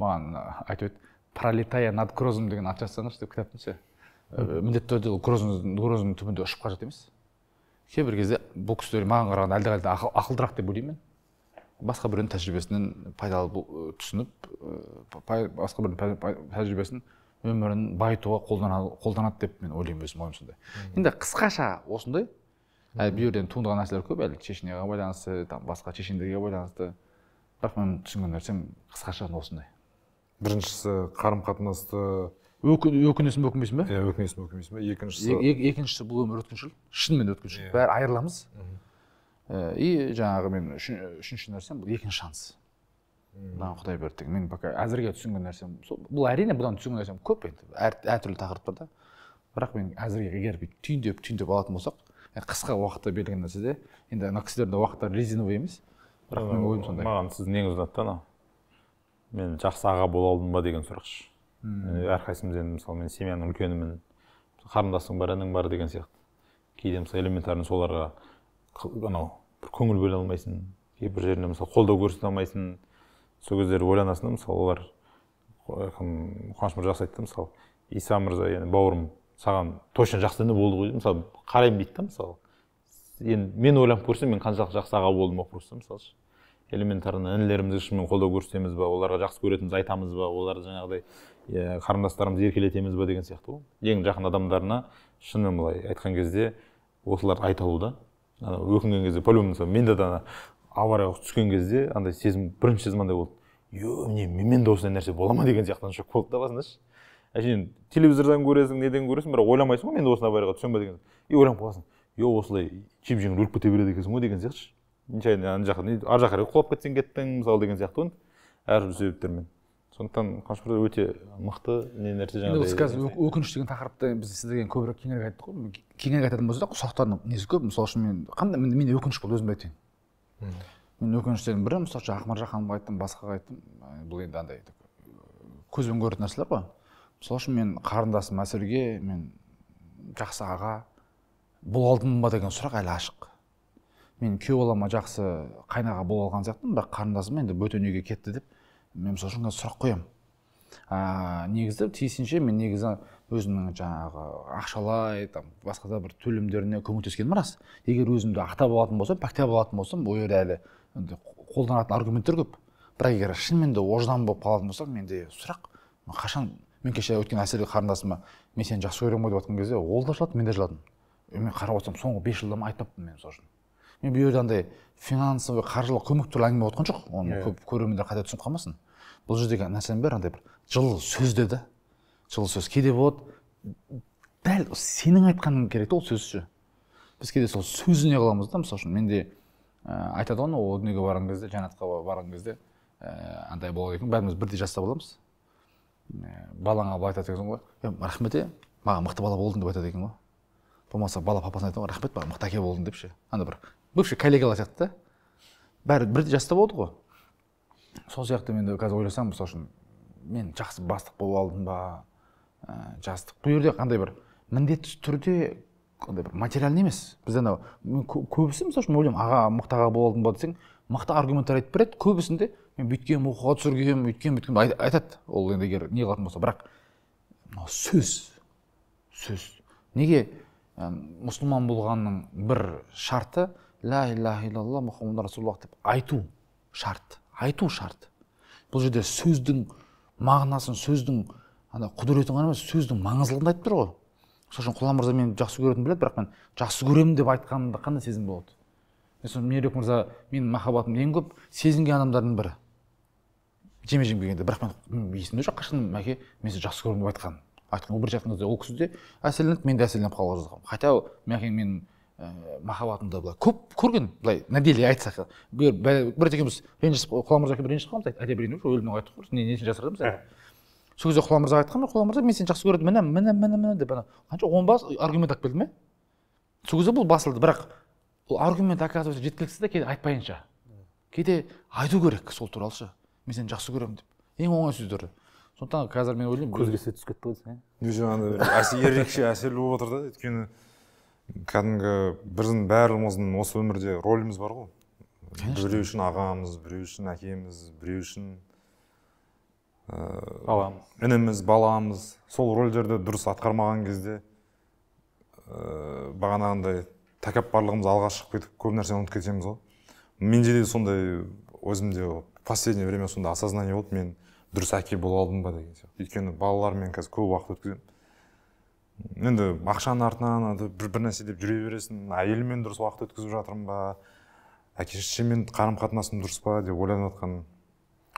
маған э, айтып еді пролетая над грозом деген ат жазсаңызшы деп кітаптың ше э, міндетті түрде ол түбінде ұшып қажет емес кейбір кезде бұл кісілер маған қарағанда әлдеқайда ақылдырақ деп ойлаймын мен басқа біреудің тәжірибесінен пайдалы түсініп басқа біреудің тәжірибесін өмірін байытуға қолданады деп мен ойлаймын өзім ойым сондай енді қысқаша осындай әлі бұл жерден туындаған нәрселер көп әлі чечняға байланысты там басқа шешендерге байланысты бірақ менің түсінген нәрсем қысқаша осындай біріншісі қарым қатынасты өкінесің ба өкінбейсің ба иә өкінесің ба өкінбейсің ба екіншісі екіншісі бұл өмір өткіншіл шынымен өткіншіл иә. бәрі айырыламыз ә, и жаңағы мен үшінші нәрсем бұл екінші шанс маған құдай берді деген мен пока әзірге түсінген нәрсем сол бұл әрине бұдан түсінген нәрсем көп енді әртүрлі тақырыптарда бірақ мен әзірге егер бүйтіп түйіндеп түйіндеп алатын болсақ Ә, қысқа уақытта берілген нәрсе де енді ана кісілердің уақыттары резиновый емес бірақ менің ойым сондай маған сіз неңіз ұнады да анау мен жақсы аға бола алдым ба деген сұрақшы ше әрқайсымыз енді мысалы мен семьяның үлкенімін қарындасың бар інің бар деген сияқты кейде мысалы элементарно соларға анау бір көңіл бөле алмайсың кейбір жерінде мысалы қолдау көрсете алмайсың сол кездері ойланасың да мысалы олар қуаныш мырза жақсы айтты мысалы иса мырза енді бауырым саған точно жақсы іні болды ғой мысалы қараймын дейді да мысалы енді мен ойланып көрсем мен қаншалықты жақсы аға болдым көрсем мысалы ше элементарно інілерімізге шынымен қолдау көрсетеміз ба оларға жақсы көретінімізді айтамыз ба оларды жаңағыдай иә, қарындастарымызды еркелетеміз ба деген сияқты ғой ең жақын адамдарына шынымен былай айтқан кезде осыларды айта алу да өкінген кезде по любому менде де ана аварияға түскен кезде андай сезім бірінші сезім андай болды е міне де осындай нәрсе бола ма деген сияқты шок болды да басында ше әшейін телевизордан көресің неден көресің бірақ ойламайсың ғой мен осындай байға түсем ба деген и ойланып қаласың е осылай жеп жеңіл өліп кете береді екенсің ғой деген сияқты ше нечаянно ана жаққа ар жаққа құлап кетсең кеттің мысалы деген сияқты ғой әртүрлі себептермен сондықтан қаншүкір өте мықты не нәрсе жаңағы біз қазір өкініш деген тақырыпты біз сіздерге көбірек кеңірек айттық қой кеңірек айтатын болсақ сұрақтардың несі көп мысалы үшін мен қандай менде өкініш болды өзім айтайын мен өкініштерімнің бірі мысалы үшін ақмаржан ханымға айттым басқаға айттым бұл енді андай көзбен көретін нәрселер ғой сол үшін мен қарындасым әсілге мен жақсы аға бола алдым ба деген сұрақ әлі ашық мен күйеу балама жақсы қайнаға бола алған сияқтымын бірақ қарындасым енді бөтен үйге кетті деп мен мысалы үшін сұрақ қоямын ә, негізі тиісінше мен негізі өзімнің жаңағы ақшалай там басқа да бір төлемдеріне көмектескенім рас егер өзімді ақтап алатын болсам пәктеп алатын болсам ол жерде әлі қолданатын аргументтер көп бірақ егер шынымен де ождан болып қалатын болсам менде сұрақ қашан мен кеше өткен әсел қарындасыма мен сені жақсы көремін ғой деп жатқан кезде ол да жылады мен де жыладым мен қарап отырсам соңғы бес жылда ма айтпаппын мен мысалы үшін мен бұл жерде андай финансовый қаржылық көмек туралы әңгіме болып жатқан жоқ оны иә. көп көрермендер қате түсініп қалмасын бұл жердегі нәрсенің бәрі андай бір жылы сөзде да жылы сөз кейде болады дәл сенің айтқаның керек та ол сөз сөзші біз кейде сол сөзіне қаламыз да мысалы үшін менде ә, айтады ғой ол дүниеге барған кезде жәннатқа барған кезде ііі ә, андай болады екен бәріміз бірдей жаста боламыз балаңа былай айтады екенсің ғой е рахмет е маған мықты бала болдың деп айтады екен ғой болмаса бала папасына айтады ғой рахмет маған мықты әке болдың деп ше андай бір бывший коллегалар сияқты да бәрі бір жаста болды ғой сол сияқты мен қазір ойласам мысалы үшін мен жақсы бастық болып алдым ба ә, жастық бұл жерде қандай бір міндетті түрде андай бір материальный емес бізде анау көбісі мысалы үшін ойлаймын аға мықты аға бола ба десең мықты аргументтер айтып береді көбісінде мен бүйткенмін оқуға түсіргем өйткен бүйткен айтады ол енді егер не қылатын болса бірақ мынау сөз сөз неге ә, мұсылман болғанның бір шарты ля иллаха иллалла мұхаммад расулаллах деп айту шарт айту шарт бұл жерде сөздің мағынасын сөздің ана құдіретін ғана емес сөздің маңыздылығын айтып тұр ғой мысалы үшін құлан мырза мені жақсы көретінін біледі бірақ мен жақсы көремін деп айтқанымда қандай сезім болады мен мысалы мерек мырза менің махаббатым ең көп сезінген адамдардың бірі жеме жем келгенде бірақ мен есімде жоқ қашан мәке мен сені жақсы көремін деп айтқан айтқан ол бір айтқан кезде ол кісі де әсерленіп мен де әсерленіп қала жаздадым хотя мәкең менің ііі э, махаббатымды былай көп көрген былай на деле айтсақ бір бір екеуміз ренжісіп құлан мырза екеуміз ренжісіп қалғанбыз әдеп ренжіп өлімнен айтып қой не несін жасырамыз ә. сол кезде құлан мырзаға айтқанмын құлан мырза мен сені жақсы көрдім міне міне міне міне деп ана қанша он бас аргумент алып келдім иә сол кезде бұл басылды бірақ ол аргумент оказывается жеткіліксіз да кейде айтпайынша кейде айту керек сол туралы ше мен сені жақсы көремін деп ең оңай сөздер сондықтан қазір мен ойлаймын көзге сәт түсіп кетті ғой десең иә? андай ерекше әсер болып отыр да өйткені кәдімгі біздің бәріміздің осы өмірде роліміз бар ғой біреу үшін ағамыз біреу үшін әкеміз біреу үшін ыыы баламыз ініміз баламыз сол рөлдерді дұрыс атқармаған кезде ыыы бағанағындай тәкаппарлығымыз алға шығып кетіп көп нәрсені ұмытып кетеміз ғой менде де сондай өзімде последнее время сонда осознание болды мен дұрыс әке бола алдым ба деген сияқты өйткені балалармен қазір көп уақыт өткіземін енді ақшаның артынан бір, бір нәрсе деп жүре бересің әйеліммен дұрыс уақыт өткізіп жатырмын ба әке шешеммен қарым қатынасым дұрыс па деп ойланып жатқан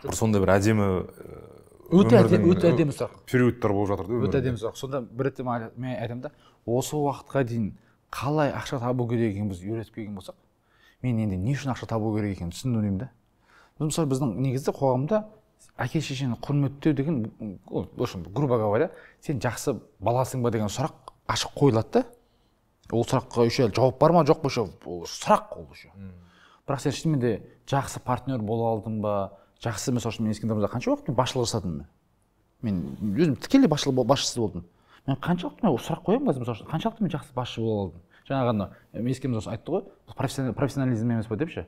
бір сондай бір әдемі э, өте әдемі өте әдемі сұрақ периодтар болып жатыр да өте әдемі сұрақ сонда бір ретте мен айтамын да осы уақытқа дейін қалай ақша табу керек екенін біз үйретіп келген болсақ мен енді не үшін ақша табу керек екенін түсіндім деймін да біз мысалы біздің негізі қоғамда әке шешені құрметтеу деген в общем грубо говоря сен жақсы баласың ба деген сұрақ ашық қойылады да ол сұраққа еще жауап бар ма жоқ па еще ол сұрақ ол еще бірақ сен шынымен де жақсы партнер бола алдың ба жақсы мысалы үшін мен ескендірмырза қанша уақыт мен басшылық жасадым мен мен өзім тікелей басшы басшысы болдым мен қаншалықты мен сұрақ қоямын қазір мысалы үшін қаншалықты мен жақсы басшы бола алдым жаңағы ана ескендір айтты ғой профессионализм емес па депші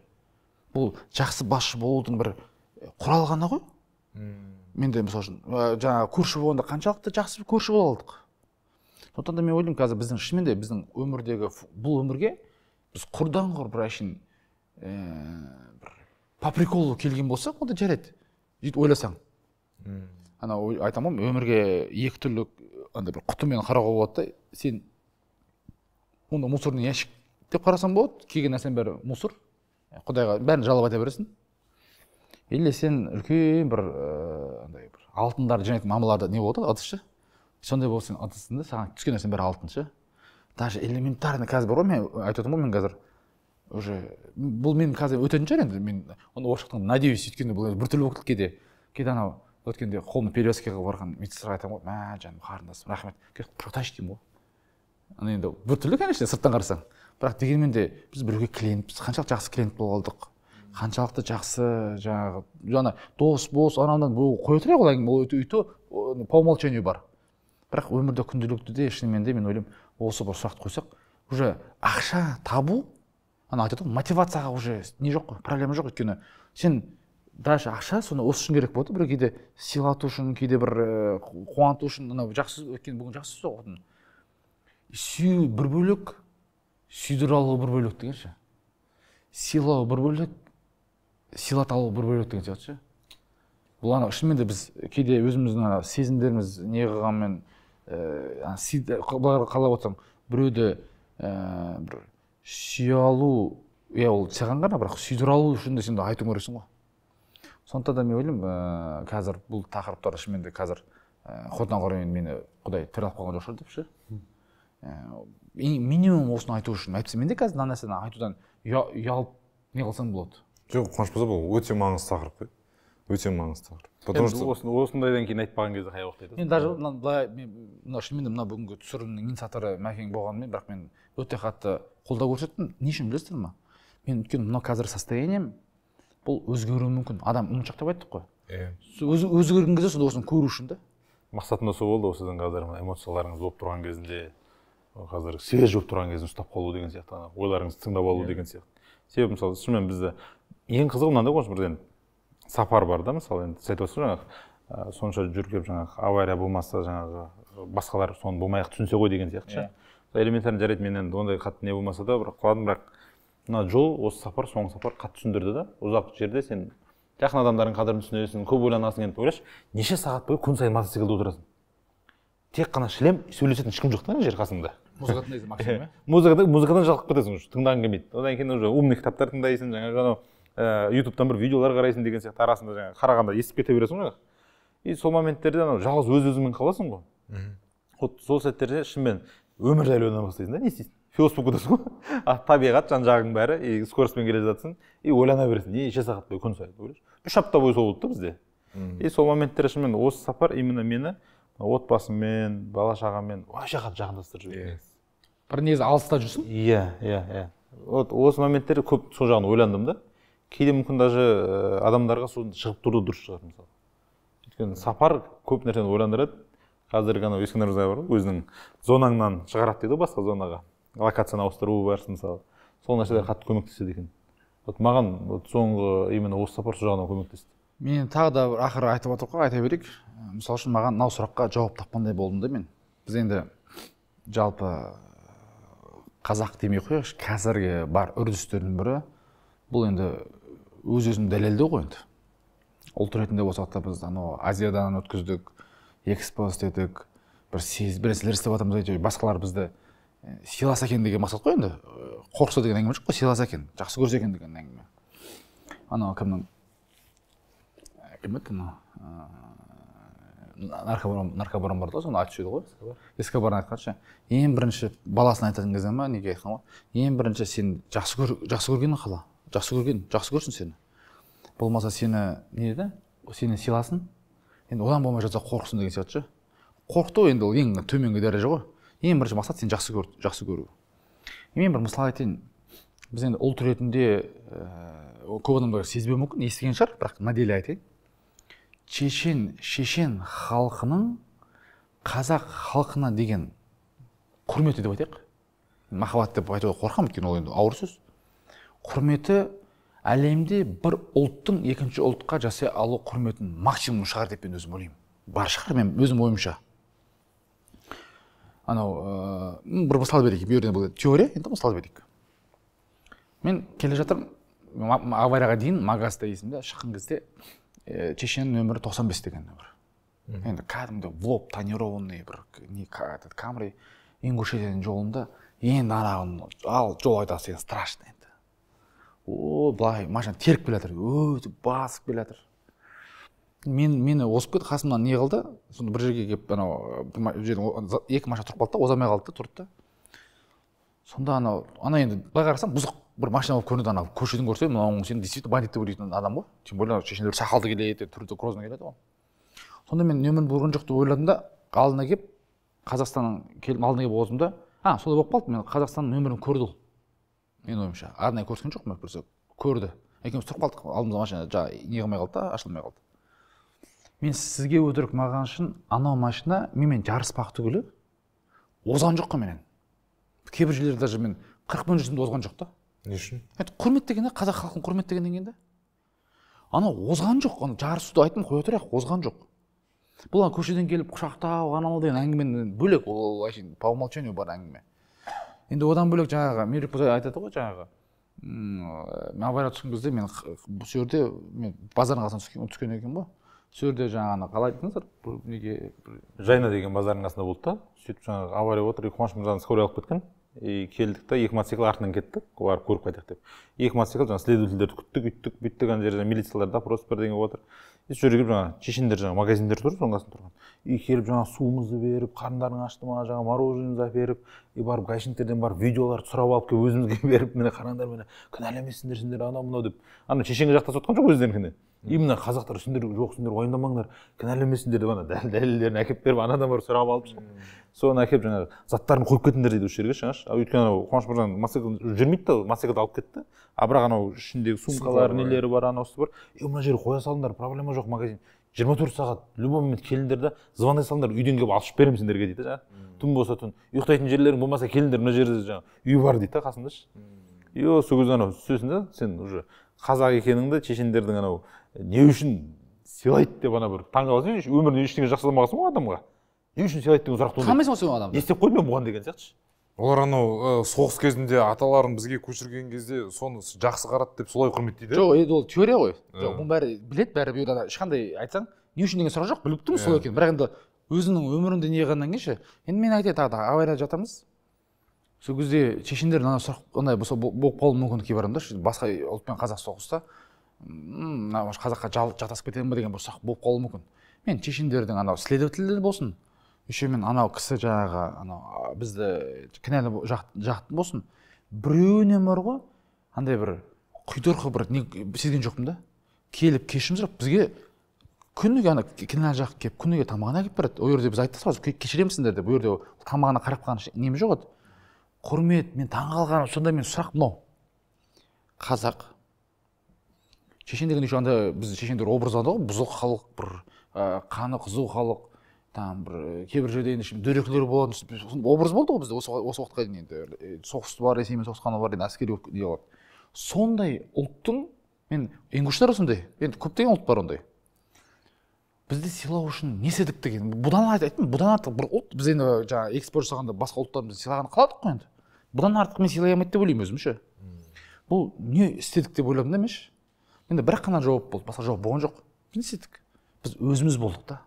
бұл жақсы басшы болудың бір құралы ғана ғой мен де мысалы үшін жаңағы көрші болғанда қаншалықты жақсы көрші бола алдық сондықтан да мен ойлаймын қазір біздің шынымен де біздің өмірдегі бұл өмірге біз құрдан құр бір әшейін бір по приколу келген болсақ онда жарайды сөйтіп ойласаң анау айтамын ғой өмірге екі түрлі андай бір құтымен қарауға болады да сен онда мусорный ящик деп қарасаң болады келген нәрсенің бәрі мусор құдайға бәрін жалап айта бересің или сен үлкен бір э, андай бір алтындарды жинайтын мамаларда не болады ыдыс ше сондай болып сен да саған түскен нәрсенің бәрі алтын ше даже элементарно қазір бар ғой мен айтып отырмын ғой мен қазір уже бұл мен қазір өтетін шығар енді мен оны орысшақтан надеюсь өйткені бұл біртүрлі болып кетеді кейде кейде анау өткенде қолымды перевязкаға барған медсестраға айтамын ғой мә жаным қарындасым рахмет протащ деймін ғой енді біртүрлі конечно сырттан қарасаң бірақ дегенмен де біз біреуге клиентпіз қаншалықты жақсы клиент бола алдық қаншалықты жақсы жаңағы жаңа дос бос анау мынау бұл қоя тұрайық ол әңгіме ол өйтіп по умолчанию бар бірақ өмірде күнделікті де шынымен де мен ойлаймын осы бір сұрақты қойсақ уже ақша табу ана айтады ғой мотивацияға уже не жоқ қой проблема жоқ өйткені сен даже ақша соны осы үшін керек болады бір кейде сыйлату үшін кейде бір э, қуанту үшін анау жақсы өйткені бүгін жақсы сөз оқыдым сүю бір бөлек сүйдіре алу бір бөлек деген ше сыйлау бір бөлек сыйлата алу бір бөлек деген сияқты ше бұл ана шынымен де біз кейде өзіміздің ана сезімдеріміз не қылғанмен э, былай қалап отырсаң біреуді ііі э, бір сүйе алу иә ол саған ғана бірақ сүйдіре алу үшін де сен айту керексің ғой сондықтан да мен ойлаймын ыыы э, қазір бұл тақырыптар шынымен де қазір ыыы мені құдай тірі алып қалған жоқ шығар деп ше ә, минимум осыны айту үшін әйтпесе менде қазір мына нәрсені айтудан ұялып не қылсам болады жоқ қуаныш болса бұл өте маңызды тақырып қой өте маңызды тақырып потому что осындайдан кейін айтпаған кезде қай уақытта айтасыз мен даже мына былай мына шынымен де мына бүгінгі түсірілімнің инициаторы мәкең болғанымен бірақ мен өте қатты қолдау көрсеттім не үшін білесіздер ма мен өйткені мынау қазір состоянием бұл өзгеруі мүмкін адам ұмытшақ деп айттық қой иә өзгерген кезде сонда осыны көру үшін да мақсатым да сол болды осыдан қазір эмоцияларыңыз болып тұрған кезінде қазір свежий болып тұрған кезін ұстап қалу деген сияқты ана ойларыңызды тыңдап алу иә. деген сияқты себебі мысалы шынымен бізді ең қызығы мынандай ғой бірден сапар бар да мысалы енді сіз айтып отырсыз жаңағы сонша келіп жаңағы авария болмаса жаңағы басқалар соны болмай ақ түсінсе ғой деген сияқты ше yeah. Иә. элементарно жарайды мен енді ондай қатты не болмаса да бірақ құладым бірақ мына жол осы сапар соңғы сапар қатты түсіндірді да ұзақ жерде сен жақын адамдардың қадірін түсінесің көп ойланасың енді ойлашы неше сағат бойы күн сайын мотоциклде отырасың тек қана шлем сөйлесетін ешкім жоқ та ана жер қасыңда музыкадан іздейсің музыкадан музыкадан жалығып кетесің уже тыңдағың келмейді одан кейін уже умный кітаптар тыңдайсың жаңағы анау э, ютубтан бір видеолар қарайсың деген сияқты арасында жаңағы қарағанда естіп кете бересің ғой и сол моменттерде анау жалғыз өз өзіңмен қаласың ғой вот сол сәттерде шынымен өмір жайлы ойлана бастайсың да не істейсің философ болып кетесің ғой табиғат жан жағың бәрі и скоростьпен келе жатырсың и ойлана бересің неше сағат бойы күн сайын үш апта бойы сол болды да бізде и сол моменттер шынымен осы сапар именно мені отбасыммен бала шағаммен вообще қатты жақындастырып жіберді бір негізі алыста жүрсің иә иә иә вот осы моменттер көп сол жағын ойландым да кейде мүмкін даже э, адамдарға сол шығып тұру дұрыс шығар мысалы өйткені сапар көп нәрсені ойландырады қазіргі анау ескендір мырза бар ғой өзінің зонаңнан шығарады дейді ғой басқа зонаға локацияны ауыстыру барысы мысалы сол нәрселер қатты көмектеседі екен вот маған вот соңғы именно осы сапар сол жағынан көмектесті мен тағы да бір ақыры айтып отырмық қой айта берейік мысалы үшін маған мынау сұраққа жауап тапқандай болдым да мен біз енді жалпы қазақ демей ақ қояйықшы қазіргі бар үрдістердің бірі бұл енді өз өзін дәлелдеу ғой енді ұлт ретінде болсақ та біз анау азиядан өткіздік экспо істедік бір сез бір нәрселер істеп жатырмыз әйтеуір басқалар бізді сыйласа екен деген мақсат қой енді қорықса деген әңгіме жоқ қой сыйласа екен жақсы көрсе екен деген әңгіме анау кімнің кім еді анау наркобарон наркобарон бар ғой соны айтушы еді ғой эскобарны айтқанша ең бірінші баласына айтатын кезде ма неге айтқан ғой ең бірінші сен жақсы көр жақсы көргенін қала жақсы көрген жақсы көрсін сені болмаса сені не еді сені сыйласын енді одан болмай жатса қорқсын деген сияқты ше қорқыту енді ол ең төменгі дәреже ғой ең бірінші мақсат сені жақсы көр жақсы көру мен бір мысал айтайын біз енді ұлт ретінде ыыы э, көп адамдар сезбеуі мүмкін естіген шығар бірақ на деле айтайын чешен шешен халқының қазақ халқына деген құрметі деп айтайық махаббат деп айтуға қорқамын өйткені ол енді ауыр сөз құрметі әлемде бір ұлттың екінші ұлтқа жасай алу құрметін максимум шығар деп мен өзім ойлаймын бар шығар мен өзім ойымша анау ә, бір мысал берейік бұл жерде теория енді мысал берейік мен келе жатырмын аварияға дейін магазда есімде шыққан кезде ә, чешен нөмірі 95 деген нөмір енді кәдімгі лоб тонированный бір не этот камри ингушетияның жолында енді анаған ал жол айдасы енді страшно енді о былай машина теріп келе жатыр өйтіп басып келе жатыр мен мені осып кетті қасымнан не қылды сонда бір жерге келіп анау екі машина тұрып қалды да озамай қалды да тұрды да сонда анау ана енді былай қарасам бұзық бір машина алып көрінеді анау көшеден көрсе мынауың сен действительно бандит деп ойлайтын адам ғой тем более шешендер сақалды келеді түрі грозный келеді ғой сонда мен нөмірін көрген жоқ деп ойладым да алдына келіп қазақстанның келіп алдына келіп отырдым да а солай болып қалды мен қазақстанның нөмірін көрді ол менің ойымша арнайы көрсеткен жоқпын просто көрді екеуміз тұрып қалдық алдымызда машина жаңағы не қылмай қалды да ашылмай қалды мен сізге өтірік маған үшін анау машина менімен жарыспақ түгілі озған жоқ қой менен кейбір жерлерде даже мен қырық минут жүрсем де озған жоқ та не үшін құрмет дегенде қазақ халқын құрмет дегеннен кейін да анау озған жоқ ана жарысуды айттым қоя тұрайық озған жоқ бұл ана көшеден келіп құшақтау анау деген әңгіменен бөлек ол әшейін по умолчанию бар әңгіме енді одан бөлек жаңағы мерік айтады ғой жаңағы мен аварияға түскен кезде мен бұл жерде мен базардың қасына түскен екенмін ғой сол жерде жаңағы қалай айттыңыздар неге жайна деген базардың қасында болды да сөйтіп жаңағы авария болып жатыр қуаныш мырзаны скорый алып кеткен и келдік та екі мотоцикл артынан кеттік барып көріп қайтайық деп екі мотоцикл жаңағы следовательдерді күттік үйттік бүйттік ана жерде милициялар допрос бірдеңе болып жатыр и сол жерге жаңағы шешендер жаңағы магазиндер тұр соның қасында тұрған и келіп жаңағы суымызды беріп қарындарың ашты ма жаңағы мороженыйымызды әперіп и барып гаишниктерден барып видеоларды сұрап алып келіп өзімізге беріп міне қараңдар міне кінәлі емессіңдер сендер анау мынау деп ана шешенге жақтасып жатқан жоқ өздерінікіне и мына қазақтар сендер жоқ сендер уайымдамаңдар емессіңдер деп ана дәлелдерін әкеліп беріп анадан барып сұрап алып соны әкеліп жаңағы заттарын қойып кетіңдер дейді осы жерге ше өйткені анау қуаныш мырзаның мотоцикл жүрмейді да мотоциклді алып кетті а бірақ анау ішіндегі сумкалар нелері бар анаусы бар е мына жерге қоя салыңдар проблема жоқ магазин жиырма төрт сағат любой момент келіңдер да звондай салыңдар үйден келіп алып беремін сендерге дейді жаңағы түн болса түн ұйықтайтын жерлерің болмаса келіңдер мына жерде жаңағы үй бар дейді да қасында ше и сол кезде анау түсесің да сен уже қазақ екеніңді шешендердің анау не үшін сыйлайды деп ана бір қаласың өмірінде ештеңе жасамағансың ғой адамға не үшін сыйлайды деген сұрақ туындайды қалмайсың ғой сен адамды не істеп қойдым мен бұған деген сияқтышы олар анау соғыс кезінде аталарын бізге көшірген кезде соны жақсы қарады деп солай құрметтейді жоқ енді ол теория ғой жоқ бұның бәрі біледі бәрі біреудан ешқандай айтсаң не үшін деген сұрақ жоқ біліп тұрмын солай екенін бірақ енді өзінің өміріңді не қылғаннан кейін ше енді мен айтайын тағы да аварияда жатамыз сол кезде шешендер мына сұрақ андай болып қалуы мүмкін кейбір адамдар басқа ұлтпен қазақ соғыста мына қазаққа жатасып кетемін ба деген бір сұрақ болып қалуы мүмкін мен шешендердің анау следовательдер болсын еще мен анау кісі жаңағы анау бізді кінәлі жақ, болсын біреуіне бар ғой андай бір құйдырқы бір не сезген жоқпын да келіп кешірім сұрап бізге күніге ана кінәлі жақ келіп күніге тамағына әкеліп береді ол жерде біз айттық сразу кешіремісіңдер деп ол жерде тамағына қарап қалған неміз жоқ еді құрмет мен таңқалғаным сонда мен сұрақ мынау қазақ шешен деген еще андай біз шешендер алады ғой бұзық халық бір ә, қаны қызу халық там бір э, кейбір жерде енді дөрекілер болатын образ болды ғой бізде осы, осы уақытқа дейін енді э, соғыс бар ресеймен соғысқаны бар енді әскери не сондай ұлттың мен ингуштар сондай енді көптеген ұлт бар ондай бізді сыйлау үшін не істедік деген бұдан айттым бұдан артық бір ұлт біз енді жаңағы экспорт жасағанда басқа ұлттар бізді қаладық қой енді бұдан артық мен сыйлай алмайды деп ойлаймын өзім ше бұл не істедік деп ойладым да мен ше енді бір ақ қана жауап болды басқа жауап болған жоқ біз не істедік біз өзіміз болдық та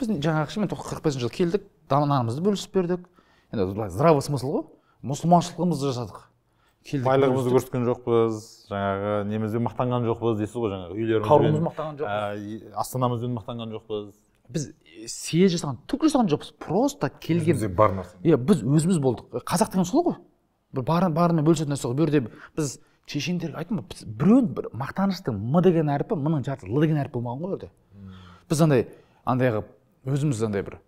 біз жаңағы шынымен қырық бесінші жылы келдік нанымызды бөлісіп бердік енді былай здравый смысл ғой мұсылманшылығымызды жасадық келдік байлығымызды көрсеткен жоқпыз жаңағы немізбен мақтанған жоқпыз дейсіз ғой жаңағы үйлерімізбен қаруымызбен мақтанған жоқпыз ә, астанамызбен мақтанған жоқпыз біз съезд жасаған түк жасаған жоқпыз просто келген бар нәрсе иә біз өзіміз болдық қазақ деген сол ғой бір барын барымен бөлісетін нәрсе ғой бұл жерде біз шешендерге айттым ғой біз біреуін бір мақтаныштың м деген әріпі мның жартысы л деген әріп болмаған ғой біз андай андай қылып өзіміз андай бір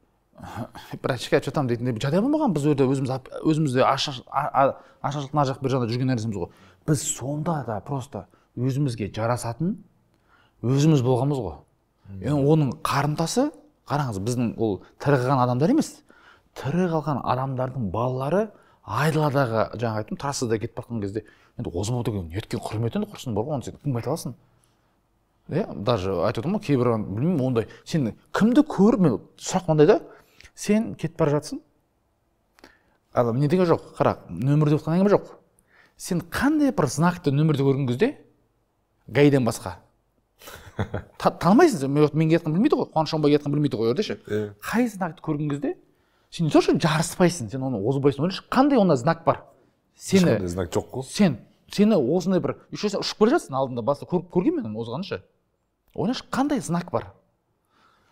бір очкач жатамын дейтіндей жағдай болмаған біз ол өзіміз өзімізде ашаршылықтың ар жақ бер жағында жүрген нәрсеміз ғой біз сонда да просто өзімізге жарасатын өзіміз болғанбыз ғой енді оның қарымтасы қараңыз біздің ол тірі қалған адамдар емес тірі қалған адамдардың балалары айдаладағы жаңағы айттым трассада кетіп бара жатқан кезде енді озбу деген неткен құрмет енді құрсын бар ғой оны сен кімге айта аласың иә даже айтып отырмын ғой кейбір білмеймін ондай сен кімді көріп мен сұрақ мынандай да сен кетіп бара жатсың ал не деген жоқ қара нөмір деп жатқан әңгіме жоқ сен қандай бір знакты нөмірді көрген кезде гаиден басқа танымайсың мен мен келе жатқанын білмейді ғой қуаныш оңбай келе жатқанын білмейді ғой ол жерде қай знакты көрген кезде сен не то что жарыспайсың сен оны озбайсың ойлашы қандай онда знак бар сені ешқандай знак жоқ қой сен сені осындай бір еще сен ұшып келе жатсың алдында баста көргенмін мен озғанды ше ойлашы қандай знак бар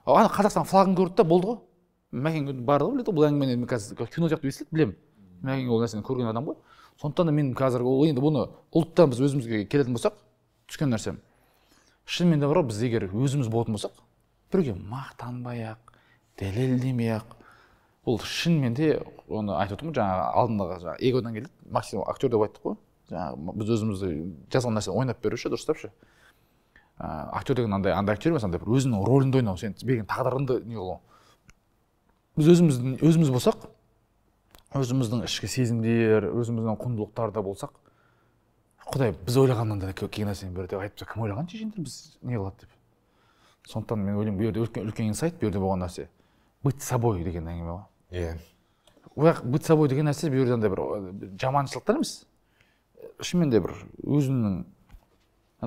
ана қазақстан флагын көрді да болды ғой мәкең бары ғой біледі ғой бұл әңгімені мен қазір кино сияқты естіледі білемін мәкең ол нәрсені көрген адам ғой сондықтан да мен қазір ол енді бұны ұлттан біз өзімізге келетін болсақ түскен нәрсем шынымен де бар ғой біз егер өзіміз болатын болсақ біреуге мақтанбай ақ дәлелдемей ақ ол шынымен де оны айтып отырмын жаңағы алдындағы жаңағы эгодан келеді максимум актер деп айттық қой жаңағы біз өзімізді жазған нәрсені ойнап беруші дұрыстапшы ыыы актер деген андай андай актер емес андай бір өзіңнің рөліңді ойнау сен берген тағдырыңды не қылу біз өзіміздің өзіміз болсақ өзіміздің ішкі сезімдер өзіміздің құндылықтарда болсақ құдай біз ойлағаннан да келген нәрсені бер деп айтып кім ойлаған шешендер біз не қылады деп сондықтан мен ойлаймын бұл жерде үлкен үлкен инсайт бұл жерде болған нәрсе быть собой деген әңгіме ғой иә бірақ быть собой деген нәрсе бұл жерде андай бір жаманшылықтар емес шынымен де бір өзінің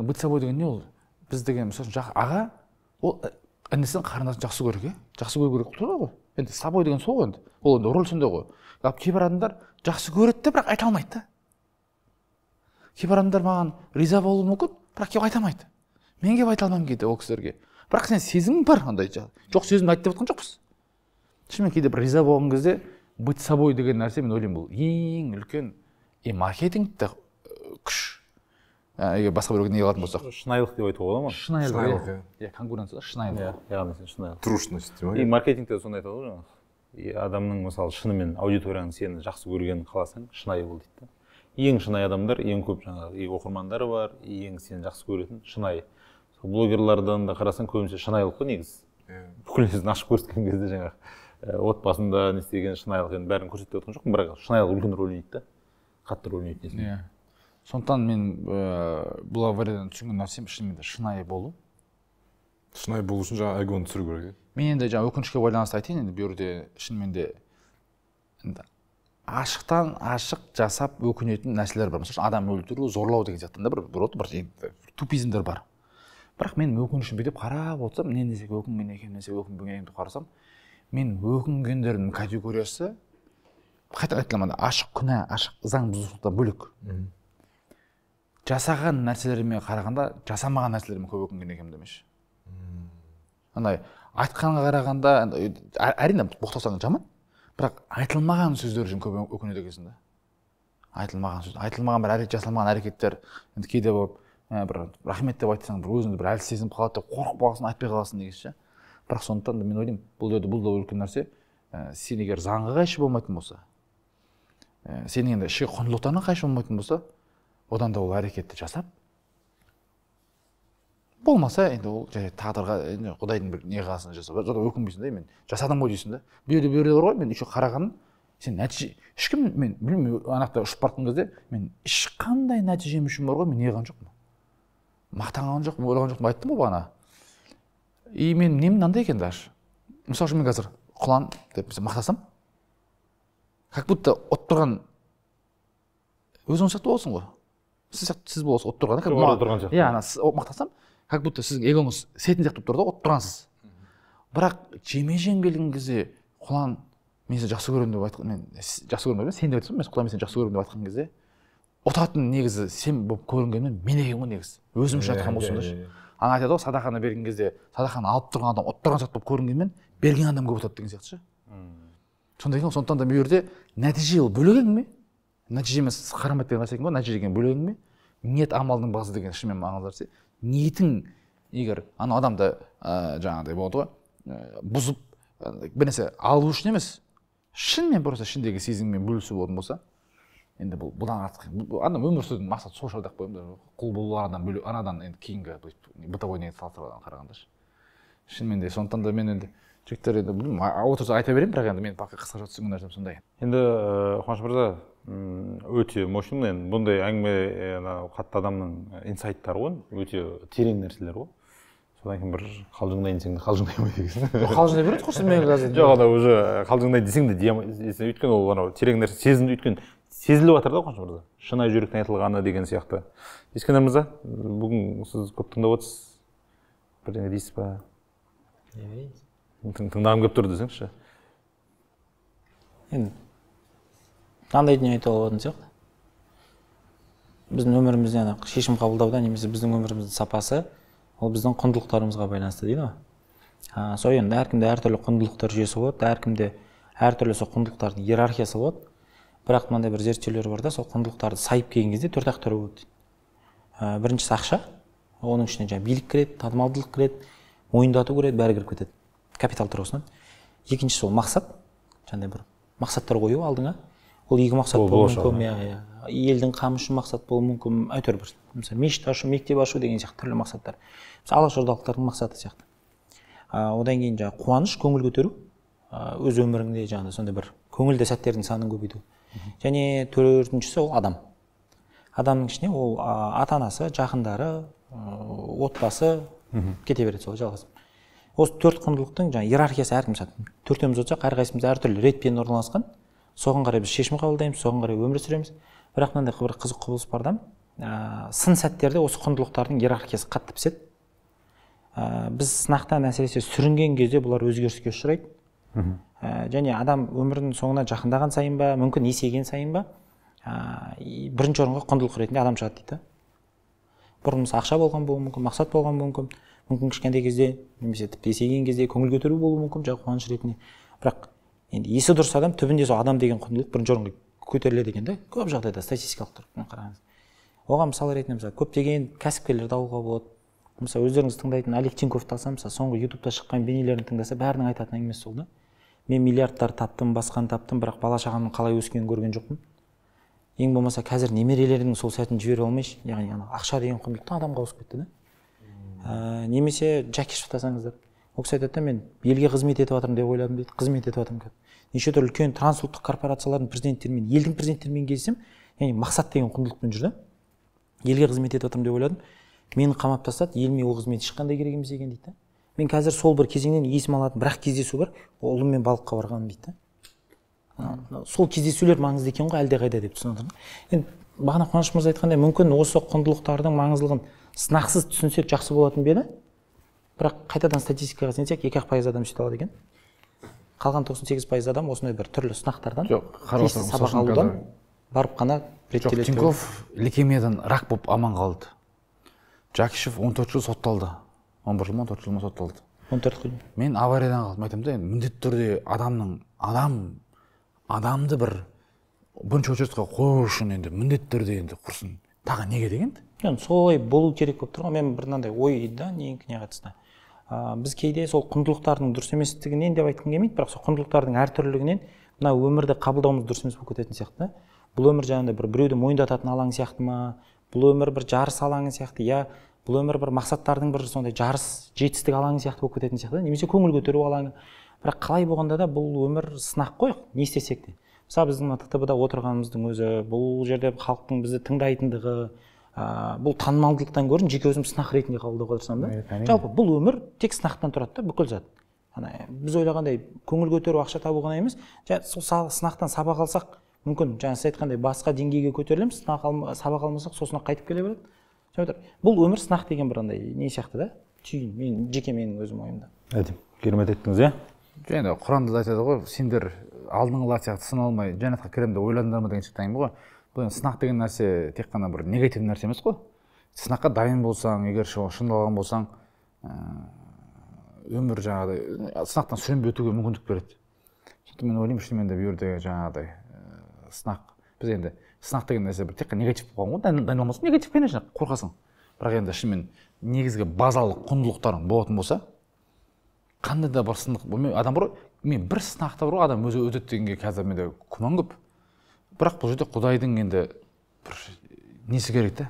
быть собой деген не ол біз деген мысалы үшін аға ол э, інісін қарындасын жақсы көреді иә жақсы көру керек тұр ғой енді собой деген сол ғой енді ол енді роль сондай ғой ал кейбір адамдар жақсы көреді де бірақ айта алмайды да кейбір адамдар маған риза болуы мүмкін бірақ келіп айта алмайды мен келіп айта алмаймын кейде ол кісілерге бірақ сен сезімің бар андай жоқ сезімді айт деп жатқан жоқпыз шынымен кейде бір риза болған кезде быть собой деген нәрсе мен ойлаймын бұл ең үлкен и маркетингті э, күш егер басқа біреуге не қылатын болсақ шынайылық деп айтуға болады ма шынайылық иә. иә конкуренция шынайылық иә яғни шынайылық трушность деп и маркетингте сондай айтады ғой жаңағы адамның мысалы шынымен аудиторияның сені жақсы көргенін қаласаң шынайы бол дейді да ең шынайы адамдар ең көп жаңағы и оқырмандары бар ең сені жақсы көретін шынайы сол блогерлардан да қарасаң көбінесе шынайылық қой негізі иә. бүкіл нәрсені ашып көрсеткен кезде жаңағы Э, отбасында не істеген шынайылық енді бәрін көрсетіп жатқан жоқпын бірақ шынайылық үлкен рөл ойнайды да қатты рөл ойнайды иә сондықтан мен ыыы э, бұл авариядан түсінген нәрсем шынымен де шынайы болу шынайы болу үшін жаңағы эгоны түсіру керек иә мен енді жаңағы өкінішке байланысты айтайын енді бұл жерде шынымен де ашықтан ашық жасап өкінетін нәрселер бар мысалы адам өлтіру зорлау деген сияқты да бір бір бір тупизмдер бар бірақ мен өкінішім бүйтіп қарап отырсам мен десек өкінген екенмін несе өкінбеген екенмін деп қарасам мен өкінгендердің категориясы қайта айтыламын ашық күнә ашық заң бұзушылықтан бөлек жасаған нәрселеріме қарағанда жасамаған нәрселеріме көп өкінген екенмін демеші андай айтқанға қарағанда әрине боқтасаң жаман бірақ айтылмаған сөздер үшін көп өкінеді екенсің да айтылмаған сөз айтылмаған бір әрекет жасалмаған әрекеттер енді кейде болып ә, бір рахмет деп айтсаң бір өзіңді бір әлсіз сезініп қалады деп қорқып қаласың айтпай қаласың деген ше бірақ сондықтан да мен ойлаймын бұл жерде бұл да үлкен нәрсе ә, сен егер заңға қайшы болмайтын болса ә, сенің енді ішкі құндылықтарыңа қайшы болмайтын болса одан да ол әрекетті жасап болмаса енді ол жай тағдырға құдайдың бір не қасын жасап содан өкінбейсің да мен жасадым ғой дейсің да бұл жерде бар ғой мен еще қарағаным сен нәтиже ешкім мен білмеймін ана жақта ұшып бара жатқан кезде мен ешқандай нәтижем үшін бар ғой мен не қылған жоқпын мақтанған жоқпын ойлаған жоқпын айттым ғой бағана и менің нем мынандай екен даже мысалы үшін мен қазір құлан деп мақтасам как будто отырған өзің сияқты боласың ғой сіз сияқты сіз боласыз отырған как тұрған иә ана мақтасам как будто сіздің эгоңыз сетін сияқты болып тұр да тұрғансыз бірақ жеме жең келген кезде құлан мен сені жақсы көремін деп айтқан мен жақсы көремін деп сен деп айтсам мен құлан мен сені жақсы көремін деп айтқан кезде ұтатын негізі сен болып көрінгенмен мен екенмін ғой негізі өзім үшін иә, айтқан иә, болсам да иә, ана айтады ғой садақаны берген кезде садақаны алып тұрған адам ұтып тұрған сияқты болып көрінгенмен берген адам көп ұтады деген сияқты ше сондай екен сондықтан да бұл жерде нәтиже ол бөлек әңгіме нәтиже емес қарамайды деген нәрсе екен ғой нәтиже деген бөлек әңгіме ниет амалдың басы деген шынымен маңызды нәрсе ниетің егер анау адамды ә, жаңағыдай болады ғой ә, бұзып ә, бір нәрсе алу үшін емес шынымен просто ішіндегі сезіммен бөлісу болатын болса енді бұл бұдан артық ана өмір сүрудің мақсаты сол шығар деп қоямын құл болу бөлек анадан енді кейінгі бытовой не салыстырғанда қарағанда шынымен де сондықтан да мен енді жігіттер енді білмеймін отырса айта беремін бірақ енді мен пока қысқаша түсінген нәрсем сондай енді қуаныш мырза өте мощный енді бұндай әңгіме анау қатты адамның инсайттары ғой өте терең нәрселер ғой содан кейін бір қалжыңдайын десең де қалжыңдай алмайды екенсің қалжыңдай береді құрсын мен қазір жоқ ана уже қалжыңдайын десең де өйткені ол анау терең нәрсе сезін өйткені сезіліп жатыр да қуаныш мырза шынайы жүректен айтылғаны деген сияқты ескендір мырза бүгін сіз көп тыңдап отырсыз бірдеңе дейсіз ба не тыңдағым келіп тұр десеңізші енді мынандай дүние айтуға болатын сияқты біздің өмірімізде ана шешім қабылдауда немесе біздің өміріміздің сапасы ол біздің құндылықтарымызға байланысты дейді ғой сол енді әркімде әртүрлі құндылықтар жүйесі болады әркімде әртүрлі сол құндылықтардың иерархиясы болады бірақ мынандай бір зерттеулер бар да сол құндылықтарды сайып келген кезде төрт ақ түрі болады ә, біріншісі ақша оның ішіне жаңағы билік кіреді танымалдылық кіреді мойындату кіреді бәрі кіріп кетеді капитал тұрғысынан екіншісі ол мақсат жаңағыдай бір мақсаттар қою алдыңа ол екі мақсат болуы мүмкін иә иә елдің қамы үшін мақсат болуы мүмкін әйтеуір бір мысалы мешіт ашу мектеп ашу деген сияқты түрлі мақсаттар мысалы алашордалықтардың мақсаты сияқты ә, одан кейін жаңағы қуаныш көңіл көтеру ә, өз өміріңде жаңағыдай сондай бір көңілді сәттердің санын көбейту және төртіншісі ол адам адамның ішіне ол ата анасы жақындары отбасы кете береді солай жалғасып осы төрт құндылықтың жаңағы иерархиясы әркім төртеуміз отырсақ әрқайсымыз әртүрлі ретпен орналасқан соған қарай біз шешім қабылдаймыз соған қарай өмір сүреміз бірақ мынандай бір қызық құбылыс бар да ә, сын сәттерде осы құндылықтардың иерархиясы қатты піседі ә, біз сынақтан әсіресе сүрінген кезде бұлар өзгеріске ұшырайды ә, және адам өмірінің соңына жақындаған сайын ба мүмкін есейген сайын ба ә, бірінші орынға құндылық ретінде адам шығады дейді бұрын мысалы ақша болған болуы мүмкін мақсат болған болуы мүмкін мүмкін кішкентай кезде немесе тіпті есейген кезде көңіл көтеру болуы мүмкін жаңағы қуаныш ретінде бірақ енді есі дұрыс адам түбінде сол адам деген құндылық бірінші орынға көтеріледі екен да көп жағдайда статистикалық тұрғыдан қараңыз оған мысал ретінде мысалы көптеген кәсіпкерлерді алуға болады мысалы өздеріңіз тыңдайтын олег тиньковты алсам мысалы соңғы ютубта шыққан бейнелерін тыңдаса бәрінің айтатын әңгімесі сол да мен миллиардтар таптым басқан таптым бірақ бала шағамның қалай өскенін көрген жоқпын ең болмаса қазір немерелерінің сол сәтін жібере алмайшы яғни ана ақша деген та адамға ауысып кетті да ә, немесе жаке тасаңыздар ол кісі айтады да мен елге қызмет етіп жатырмын деп ойладым дейді қызмет етіп жатырмын неше түрлі үлкен трансұлттық корпорациялардың президенттерімен елдің президенттерімен кездесемін яғни мақсат деген құндылықпен жүр да елге қызмет етіп жатырмын деп ойладым мені қамап тастады еліме ол қызмет ешқандай керек емес екен дейді да мен қазір сол бір кезеңнен есіме алатын бір ақ кездесу бар ұлыммен балыққа барғаным дейді да сол кездесулер маңызды екен ғой әлдеқайда деп түсініп енді бағана қуаныш мырза айтқандай мүмкін осы құндылықтардың маңыздылығын сынақсыз түсінсек жақсы болатын ба еді бірақ қайтадан статистикаға сенсек екі ақ пайыз адам сөйте алады екен қалған тоқсан сегіз пайыз адам осындай бір түрлі сынақтардан жоқ тиісті сабақ алудан барып қана реттеледі жоқ тиньков лейкемиядан рак болып аман қалды жакишев он төрт жыл сотталды он бір жыл ма он төрт жыл ма сотталды он төрт күн мен авариядан қалдым айтамын да енді міндетті түрде адамның адам адамды бір бірінші очередьқа қою үшін енді міндетті түрде енді құрсын тағы неге деген енді солай болу керек болып тұр ғой мен бір мынандай ой да неңкіне қатысты біз кейде сол құндылықтардың дұрыс еместігінен деп айтқым келмейді бірақ сол құндылықтардың әртүрлілігінен мына өмірді қабылдауымыз дұрыс емес болып кететін сияқты да бұл өмір жаңағыдай бір біреуді мойындататын алаң сияқты ма бұл өмір бір жарыс алаңы сияқты иә бұл өмір бір мақсаттардың бір сондай жарыс жетістік алаңы сияқты болып кететін сияқты немесе көңіл көтеру алаңы бірақ қалай болғанда да бұл өмір сынақ қой не істесек те мысалы біздің мына ттб да отырғанымыздың өзі бұл жерде халықтың бізді тыңдайтындығы ә, бұл танымалдылықтан гөрі жеке өзім сынақ ретінде қабылдауға тырысамын да жалпы бұл өмір тек сынақтан тұрады да бүкіл зат ана біз ойлағандай көңіл көтеру ақша табу ғана емес сол сынақтан сабақ алсақ мүмкін жаңа сіз айтқандай басқа деңгейге көтерілеміз сабақ алмасақ сосын қайтып келе береді тұр бұл өмір сынақ деген бір андай не сияқты да түйін мен жеке менің өзім ойымда әдемі керемет айттыңыз иә енді құранда да айтады ғой сендер алдыңғылар сияқты сыналмай жәннатқа кіремін деп ойладыңдар ма деген сияқты әңгіме ғой бұл енді сынақ деген нәрсе тек қана бір негативті нәрсе емес қой сынаққа дайын болсаң егер шыңдалған болсаң өмір жаңағыдай сынақтан сүрінбей өтуге мүмкіндік береді сондықтан мен ойлаймын шынымен де бұл жерде жаңағыдай сынақ біз енді сынақ деген нәрсе бір тек қана негатив болған ғой дайын болмаса конечно қорқасың бірақ енді шынымен негізгі базалық құндылықтарың болатын болса қандай да бір сынық мен адам бар мен бір сынақта бар ғой адам өзі өтеді дегенге қазір менде күмән көп бірақ бұл жерде құдайдың енді бір несі керек та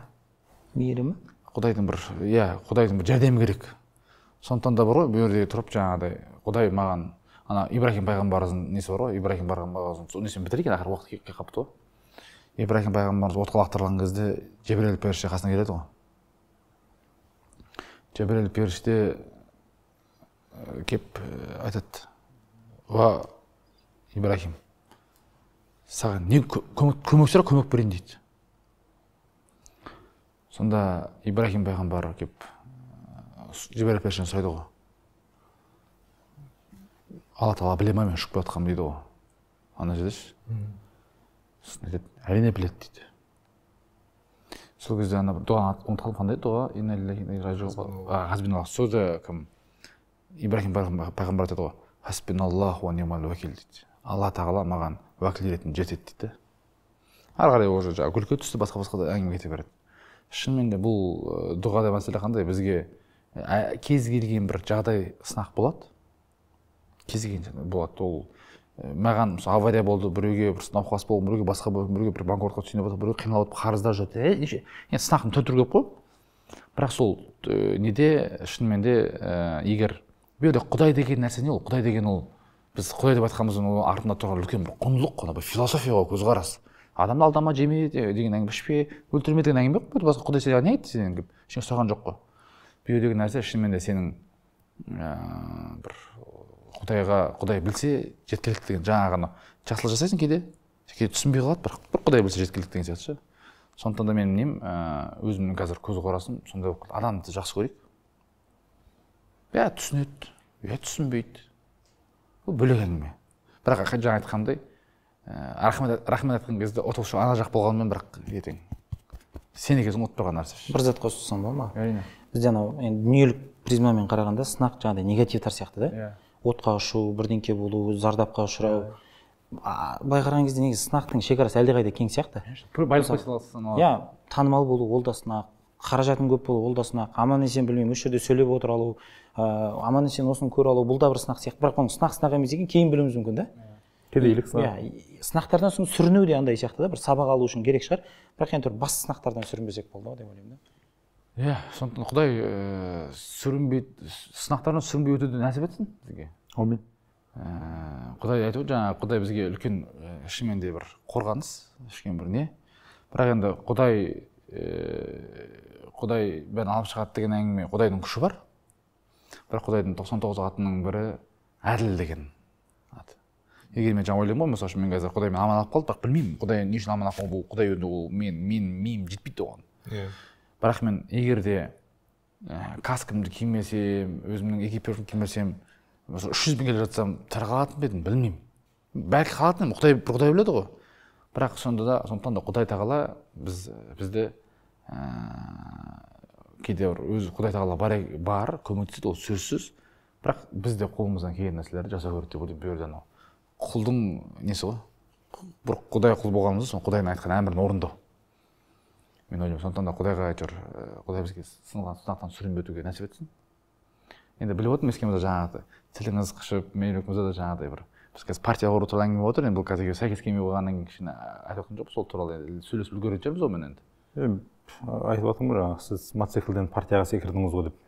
мейірімі құдайдың бір иә құдайдың бір жәрдемі керек сондықтан да бар ғой бұл жерде тұрып жаңағыдай құдай маған ана ибраһим пайғамбарымыздың несі бар ғой ибраһим пайғамбарымыздың несін бітірейік ақыры уақыт келіп қалыпты ғой ибраһим пайғамбарымыз отқа лақтырылған кезде жебірел періште қасына келеді ғой жебірел періште э, кеп э, айтады уа ибраһим саған не көмек сұра көмек берейін дейді сонда ибраһим пайғамбар кеп э, жіберіл періштені сұрайды ғой алла тағала біле ма мен ұшып келе жатқанымды дейді ғой ана жерде ше сосын айтады әрине біледі дейді сол кезде ана дұғаны ұмытып қалдым қандай дұға хазбиналла кім ибраһим пайғамбар айтады ғой нимал дейді алла тағала маған уәкіл ретінде жетеді дейді ары қарай уже жаңағы күлкі түсті басқа басқа да әңгіме кете береді шынымен де бұл э, дұғада мәселе қандай бізге э, кез келген бір жағдай сынақ болады кез келген болады ол Э, маған мысалы авария болды біреуге бір науқас болды біреуге басқа біреуге бір банкротқа түсініп жатыр біреу қиналып жатып қарызда жүрді ә, э, неше енді сынақтың түр түрі көп қой бірақ сол ә, неде шынымен де ә, егер бұл құдай деген нәрсе не ол құдай деген ол біз құдай деп айтқанымыздың оның артында тұрған үлкен бір құндылық қой бір философия ғой көзқарас адамды алдама жеме деген әңгіме ішпе өлтірме деген әңгіме жоқ басқа құдай саған не айтты сенен деп ештеңе сұраған жоқ қой бұл деген нәрсе шынымен де сенің бір құдайға құдай білсе жеткілікті деген жаңағы ғана жақсылық жасайсың кейде кейде түсінбей қалады бірақ бір құдай білсе жеткілікті деген сияқты ше сондықтан да менің нем ә, өзімнің қазір көзқарасым сондай болып қалды адамды жақсы көрейік иә түсінеді иә түсінбейді ол бөлек әңгіме бірақ жаңа айтқандай ә, рахмет рахмет айтқан кезде ұтылшы ана жақ болғанымен бірақ ертең сен екенсің ұтып тұрған нәрсе бір зат қосып тұрсам болады ма әрине бізде анау енді дүниелік призмамен қарағанда сынақ жаңағыдай негативтар сияқты да yeah. Иә отқа ұшу бірдеңке болу зардапқа ұшырау былай қараған кезде негізі сынақтың шекарасы әлдеқайда кең сияқты иә танымал болу ол да сынақ қаражатың көп болу ол да сынақ аман есен білмеймін осы жерде сөйлеп отыр алу ыыы аман есен осыны көре алу бұл да бір сынақ сияқты бірақ оның сынақ сынақ емес екенін кейін білуіміз мүмкін да кедейлік сынақ иә сынақтардан соң сүріну де андай сияқты да бір сабақ алу үшін керек шығар бірақ енді бір бас сынақтардан сүрінбесек болды ау деп ойлаймын да иә сондықтан құдай ііі э, сүрінбей сынақтардан сүрінбей өтуді нәсіп етсін бізге әумин ііі э, құдай айтып жаңағы құдай бізге үлкен э, шынымен де бір қорғаныс үлкен бір не бірақ енді құдай ііі құдай бәрін алып шығады деген әңгіме құдайдың күші бар бірақ құдайдың тоқсан тоғыз атының бірі әділ деген ат егер мен жаңа ойлаймын ғой мысалы үшін мен қазір құдаймен аман алып қалдым бірақ білмеймін құдай не үшін аман алып қалды ол құдай енді ол мен мен миым жетпейді оған иә бірақ мен егер де ә, каскамды кимесем өзімнің экипировка кимесем мысалы үш жүз келе жатсам тірі қалатын ба едім білмеймін бәлкі қалатын едім құдай бір құдай біледі ғой бірақ сонда да сондықтан да құдай тағала біз бізді ә, кейде бір өзі құдай тағала бар, бар көмектеседі ол сөзсіз бірақ біз де қолымыздан келген нәрселерді жасау керек деп ойлаймын бұл жерде анау құлдың несі ғой бір құдай құл болғанымыз сол құдайдың айтқан әмірін орындау мен ойлаймын сондықтан да құдайға әйтеуір құдай бізге сынған сынақтан сүрініп өтуге нәсіп етсін енді біліп отырмын ескеміз жаңағы тіліңіз қышып менікі да жаңағыдай бір біз қазір партия құру туралы әңгіме болып отыр енді бұл қазір сәйкес келмей қойғаннан кейін кішкене айтып жатқан жоқпыз сол туралы енді сөйлесіп үлгеретін шығармыз онымен енді айтып жатырмын ғой жаңағы сіз мотоциклден партияға секірдіңіз ғой деп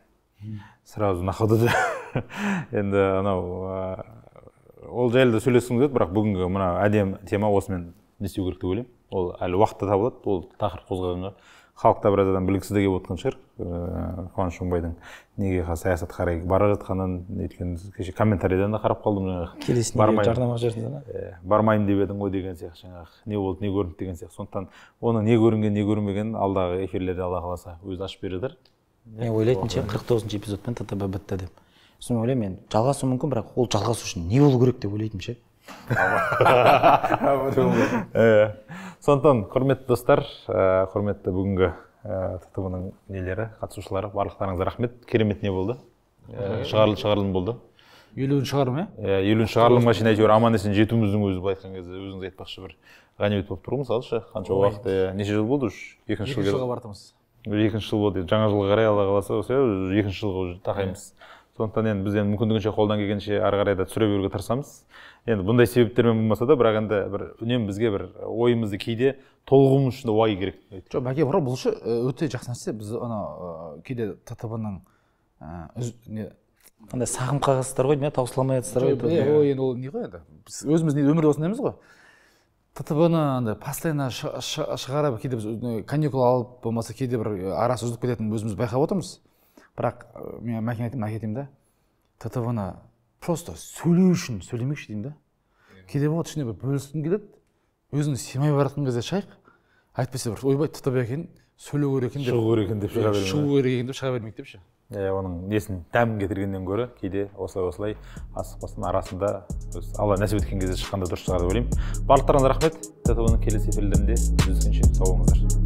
сразу ұнады да енді э, анау э, ол жайлы да сөйлескіміз келеді бірақ бүгінгі мына әдемі тема осымен не істеу керек деп ойлаймын ол әлі та табылады ол тақырып қозғағанға халықта біраз адам білгісі де келіп отқан шығар ыыы қуаныш оңбайдың неге саясатқа қарай бара жатқанын өйткені кеше комментарийден да қарап қалдым жаңағы келесіне жарнама жібердіңіз иә бармаймын деп едің ғой деген сияқты жаңағы не болды не көрінді деген сияқты сондықтан оның не көрінген не көрінбегенін алдағы эфирлерде алла қаласа өзі ашып бере жатар мен ойлайтын ше қырық тоғызыншы эпизодпен ттб бітті деп сосын ойлаймын енді жалғасуы мүмкін бірақ ол жалғасу үшін не болу керек деп ойлайтынмын ше сондықтан құрметті достар құрметті бүгінгі ттв ның нелері қатысушылары барлықтарыңызға рахмет керемет не болды шығарылым шығарылым болды елуінші шығарылым иә иә елуінші шығарылымға шейін әйтеуір аман есен жетуіміздің өзі былай айтқан кезде өзіңіз айтпақшы бір ғанибет болып тұр ғой мысалышы қанша уақыт иә неше жыл болды уже екінші жыл жылға бардыңыз екінші жыл болды жаңа жылға қарай алла қаласа осы екінші жылға уже тақаймыз сондықтан енді біз енді мүмкіндігінше қолдан келгенше ары қарай да түсіре беруге тырысамыз енді бұндай себептермен болмаса да бірақ енді бір үнемі бізге бір ойымызды кейде толығуымыз үшін уай керек жоқ бәке бро бұл ше э, өте жақсы нәрсе біз ана э, кейде ттб ның э, не андай сағым қағазсыздар ғой не таусыламай жатсыздар ғой ол енді ол не ғой енді біз өзіміз не өмірде осындаймыз ғой ттб ны андай постоянно шығарып кейде біз каникул алып болмаса кейде бір арасы үзіліп кететінін өзіміз байқап отырмыз бірақ мен мәкең айтамын мәке да ттв ны просто сөйлеу үшін сөйлемекші деймін да кейде болады ішіне бір бөліскім келеді өзіңді сыймай бара жатқан кезде шайқ әйтпесе бір ойбай тұтып екен сөйлеу керек екен деп шығу керек екен деп шыға бермей шығу керек екен деп шыға бермейік депші иә оның несін дәмін кетіргеннен гөрі кейде осылай осылай асықпастан арасында алла нәсіп еткен кезде шыққанда дұрыс шығар деп ойлаймын барлықтарыңызға рахмет ттв келесі эфирлерінде жүздескенше сау болыңыздар